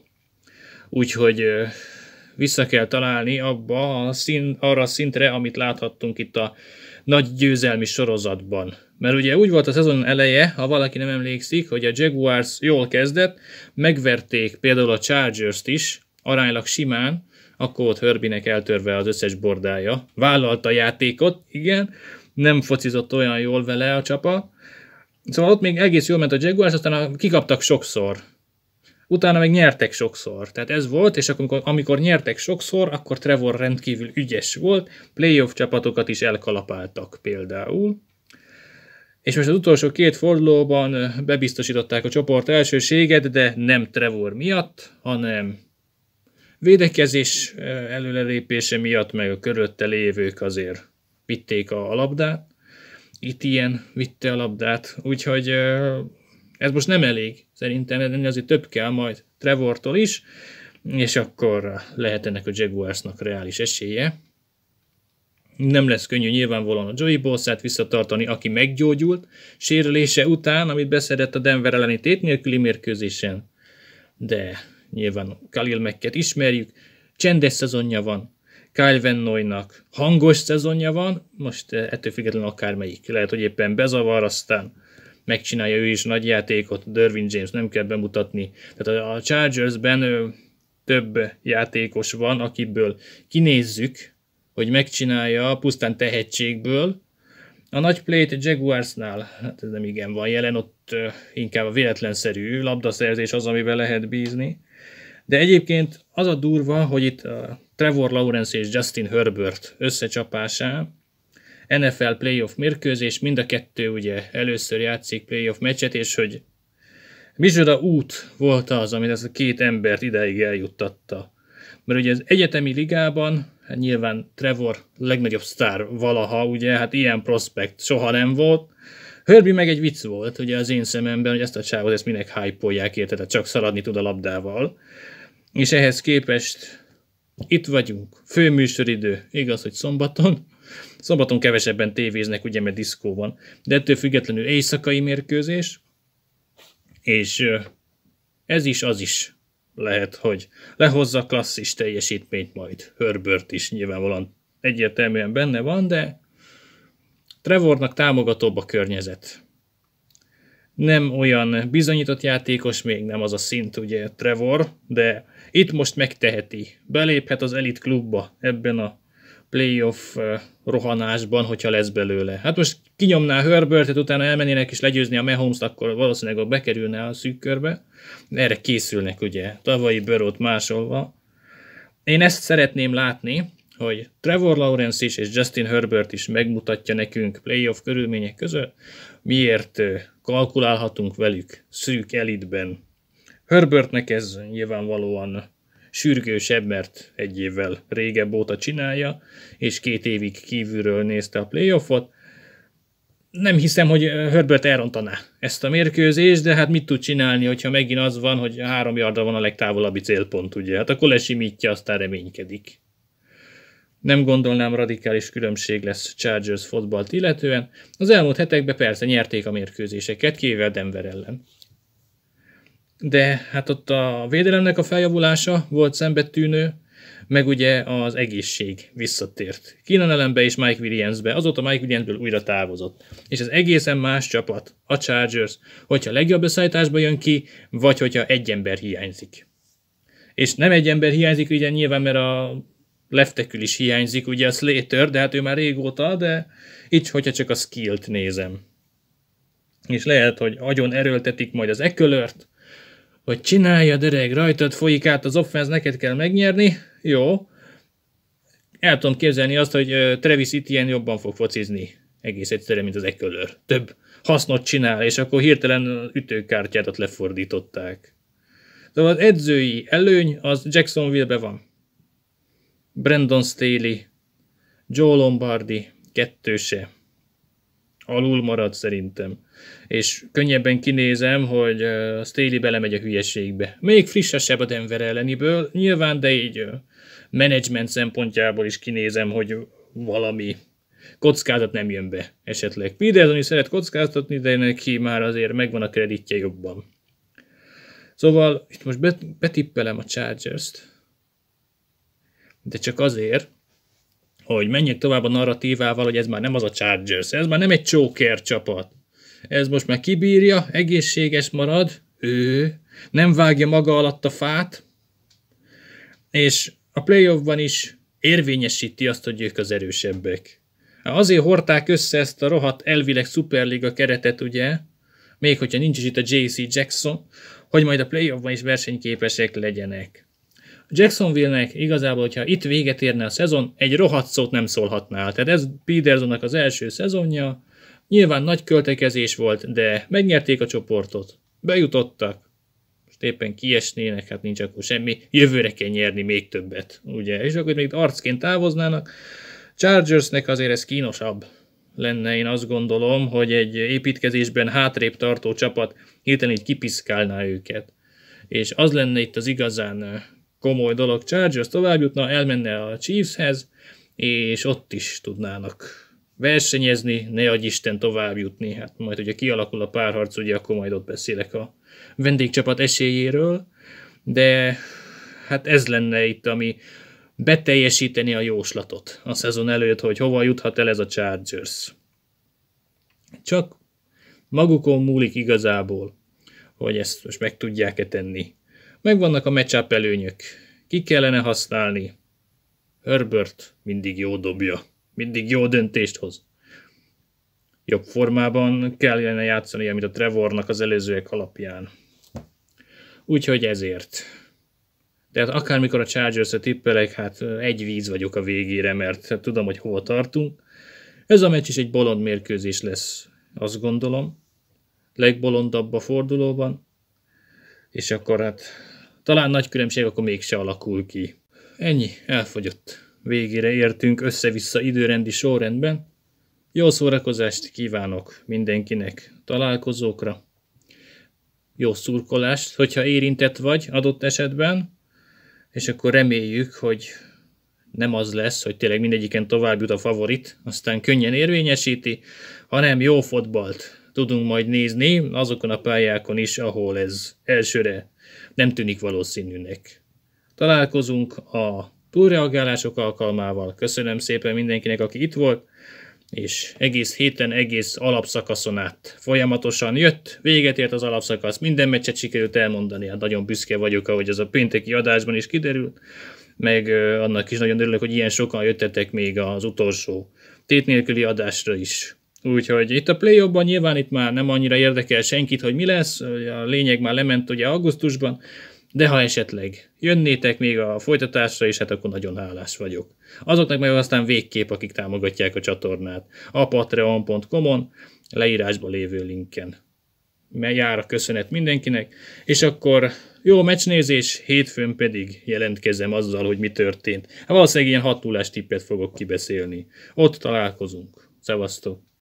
Úgyhogy vissza kell találni abba a szín, arra a szintre, amit láthattunk itt a nagy győzelmi sorozatban. Mert ugye úgy volt a szezon eleje, ha valaki nem emlékszik, hogy a Jaguars jól kezdett, megverték például a Chargers-t is, aránylag simán, akkor ott Hörbinek eltörve az összes bordája. Vállalta a játékot, igen, nem focizott olyan jól vele a csapat, Szóval ott még egész jól ment a Jaguars, aztán a, kikaptak sokszor. Utána még nyertek sokszor. Tehát ez volt, és akkor, amikor, amikor nyertek sokszor, akkor Trevor rendkívül ügyes volt, playoff csapatokat is elkalapáltak például. És most az utolsó két fordulóban bebiztosították a csoport elsőséget, de nem Trevor miatt, hanem védekezés előrelépése miatt, meg a körötte lévők azért vitték a labdát itt ilyen vitte a labdát, úgyhogy ez most nem elég szerintem, de azért több kell majd Trevortól is, és akkor lehet ennek a Jaguarsnak reális esélye. Nem lesz könnyű nyilvánvalóan a Joey Bosszát visszatartani, aki meggyógyult sérülése után, amit beszedett a Denver elleni tét nélküli mérkőzésen. De nyilván Khalil Mekket ismerjük, csendes szezonja van, Kyle Vennoynak hangos szezonja van, most eh, ettől függetlenül akármelyik. Lehet, hogy éppen bezavar, aztán megcsinálja ő is nagy játékot, Dervin James nem kell bemutatni. Tehát a Chargersben több játékos van, akiből kinézzük, hogy megcsinálja pusztán tehetségből. A nagy plate Jaguarsnál, hát ez nem igen van jelen, ott inkább a véletlenszerű labdaszerzés az, amiben lehet bízni. De egyébként az a durva, hogy itt a Trevor Lawrence és Justin Herbert összecsapásá, NFL playoff mérkőzés, mind a kettő ugye először játszik playoff meccset, és hogy micsoda út volt az, amit ez a két embert ideig eljuttatta. Mert ugye az egyetemi ligában, hát nyilván Trevor legnagyobb sztár valaha, ugye, hát ilyen prospekt soha nem volt, Hörbi meg egy vicc volt, ugye az én szememben, hogy ezt a csávot ezt minek hype érte, tehát csak szaladni tud a labdával. És ehhez képest itt vagyunk, főműsoridő, igaz, hogy szombaton, Szombaton kevesebben tévéznek, ugye, mert diszkó van. De ettől függetlenül éjszakai mérkőzés, és ez is, az is lehet, hogy lehozza klasszis teljesítményt majd. Herbert is nyilvánvalóan egyértelműen benne van, de Trevornak támogatóbb a környezet. Nem olyan bizonyított játékos, még nem az a szint, ugye Trevor, de itt most megteheti. Beléphet az elit klubba ebben a playoff rohanásban, hogyha lesz belőle. Hát most kinyomná Herbertet, utána elmennének és legyőzni a mahomes akkor valószínűleg bekerülne a szűk körbe. Erre készülnek ugye, tavalyi bőrót másolva. Én ezt szeretném látni, hogy Trevor Lawrence is és Justin Herbert is megmutatja nekünk playoff körülmények között, miért kalkulálhatunk velük szűk elitben Herbertnek ez nyilvánvalóan sürgősebb, mert egy évvel régebb óta csinálja, és két évig kívülről nézte a playoffot. Nem hiszem, hogy Herbert elrontaná ezt a mérkőzést, de hát mit tud csinálni, hogyha megint az van, hogy három yardra van a legtávolabbi célpont, ugye? Hát akkor lesimítja, aztán reménykedik. Nem gondolnám radikális különbség lesz Chargers fotbalt illetően. Az elmúlt hetekben persze nyerték a mérkőzéseket, kivéve Denver ellen de hát ott a védelemnek a feljavulása volt szembetűnő, meg ugye az egészség visszatért. Keenan elembe és Mike Williamsbe, azóta Mike Williamsből újra távozott. És ez egészen más csapat, a Chargers, hogyha legjobb összeállításba jön ki, vagy hogyha egy ember hiányzik. És nem egy ember hiányzik, ugye nyilván, mert a leftekül is hiányzik, ugye a Slater, de hát ő már régóta, de így, hogyha csak a skillt nézem. És lehet, hogy agyon erőltetik majd az ekölört, hogy csinálja, öreg, rajtad folyik át az offense, neked kell megnyerni, jó. El tudom képzelni azt, hogy Travis itt ilyen jobban fog focizni, egész egyszerűen, mint az Ekölör. Több hasznot csinál, és akkor hirtelen ütőkártyát lefordították. De az edzői előny az Jacksonville-be van. Brandon Staley, Joe Lombardi kettőse. Alul marad szerintem és könnyebben kinézem, hogy a Staley belemegy a hülyeségbe. Még frissesebb a Denver elleniből, nyilván, de így menedzsment szempontjából is kinézem, hogy valami kockázat nem jön be esetleg. Peterson is szeret kockáztatni, de neki már azért megvan a kreditje jobban. Szóval itt most betippelem a Chargers-t, de csak azért, hogy menjek tovább a narratívával, hogy ez már nem az a Chargers, ez már nem egy choker csapat ez most már kibírja, egészséges marad, ő nem vágja maga alatt a fát, és a playoffban is érvényesíti azt, hogy ők az erősebbek. Azért hordták össze ezt a rohadt elvileg szuperliga keretet, ugye, még hogyha nincs is itt a JC Jackson, hogy majd a playoffban is versenyképesek legyenek. Jacksonville-nek igazából, hogyha itt véget érne a szezon, egy rohadt szót nem szólhatná. Tehát ez Petersonnak az első szezonja, Nyilván nagy költekezés volt, de megnyerték a csoportot. Bejutottak. Most éppen kiesnének, hát nincs akkor semmi. Jövőre kell nyerni még többet, ugye? És akkor még arcként távoznának. Chargersnek azért ez kínosabb lenne, én azt gondolom, hogy egy építkezésben hátrébb tartó csapat hirtelen így kipiszkálná őket. És az lenne itt az igazán eh, komoly dolog. Chargers tovább jutna, elmenne a Chiefshez, és ott is tudnának versenyezni, ne adj Isten tovább jutni. Hát majd, hogyha kialakul a párharc, ugye akkor majd ott beszélek a vendégcsapat esélyéről, de hát ez lenne itt, ami beteljesíteni a jóslatot a szezon előtt, hogy hova juthat el ez a Chargers. Csak magukon múlik igazából, hogy ezt most meg tudják-e tenni. Megvannak a matchup előnyök, ki kellene használni. Herbert mindig jó dobja mindig jó döntést hoz. Jobb formában kellene játszani, mint a Trevornak az előzőek alapján. Úgyhogy ezért. Tehát akármikor a Chargers-re tippelek, hát egy víz vagyok a végére, mert hát tudom, hogy hova tartunk. Ez a meccs is egy bolond mérkőzés lesz, azt gondolom. Legbolondabb a fordulóban. És akkor hát talán nagy különbség akkor mégse alakul ki. Ennyi, elfogyott végére értünk össze-vissza időrendi sorrendben. Jó szórakozást kívánok mindenkinek találkozókra. Jó szurkolást, hogyha érintett vagy adott esetben, és akkor reméljük, hogy nem az lesz, hogy tényleg mindegyiken tovább jut a favorit, aztán könnyen érvényesíti, hanem jó fotbalt tudunk majd nézni azokon a pályákon is, ahol ez elsőre nem tűnik valószínűnek. Találkozunk a túlreagálások alkalmával. Köszönöm szépen mindenkinek, aki itt volt, és egész héten, egész alapszakaszon át folyamatosan jött, véget ért az alapszakasz, minden meccset sikerült elmondani, hát nagyon büszke vagyok, ahogy az a pénteki adásban is kiderült, meg annak is nagyon örülök, hogy ilyen sokan jöttetek még az utolsó tét nélküli adásra is. Úgyhogy itt a play ban nyilván itt már nem annyira érdekel senkit, hogy mi lesz, a lényeg már lement ugye augusztusban, de ha esetleg jönnétek még a folytatásra is, hát akkor nagyon hálás vagyok. Azoknak meg aztán végképp, akik támogatják a csatornát, a patreon.com-on, leírásban lévő linken. Jár a köszönet mindenkinek, és akkor jó meccsnézés, hétfőn pedig jelentkezem azzal, hogy mi történt. Hát valószínűleg ilyen hatulás tippet fogok kibeszélni. Ott találkozunk. Szevasztok!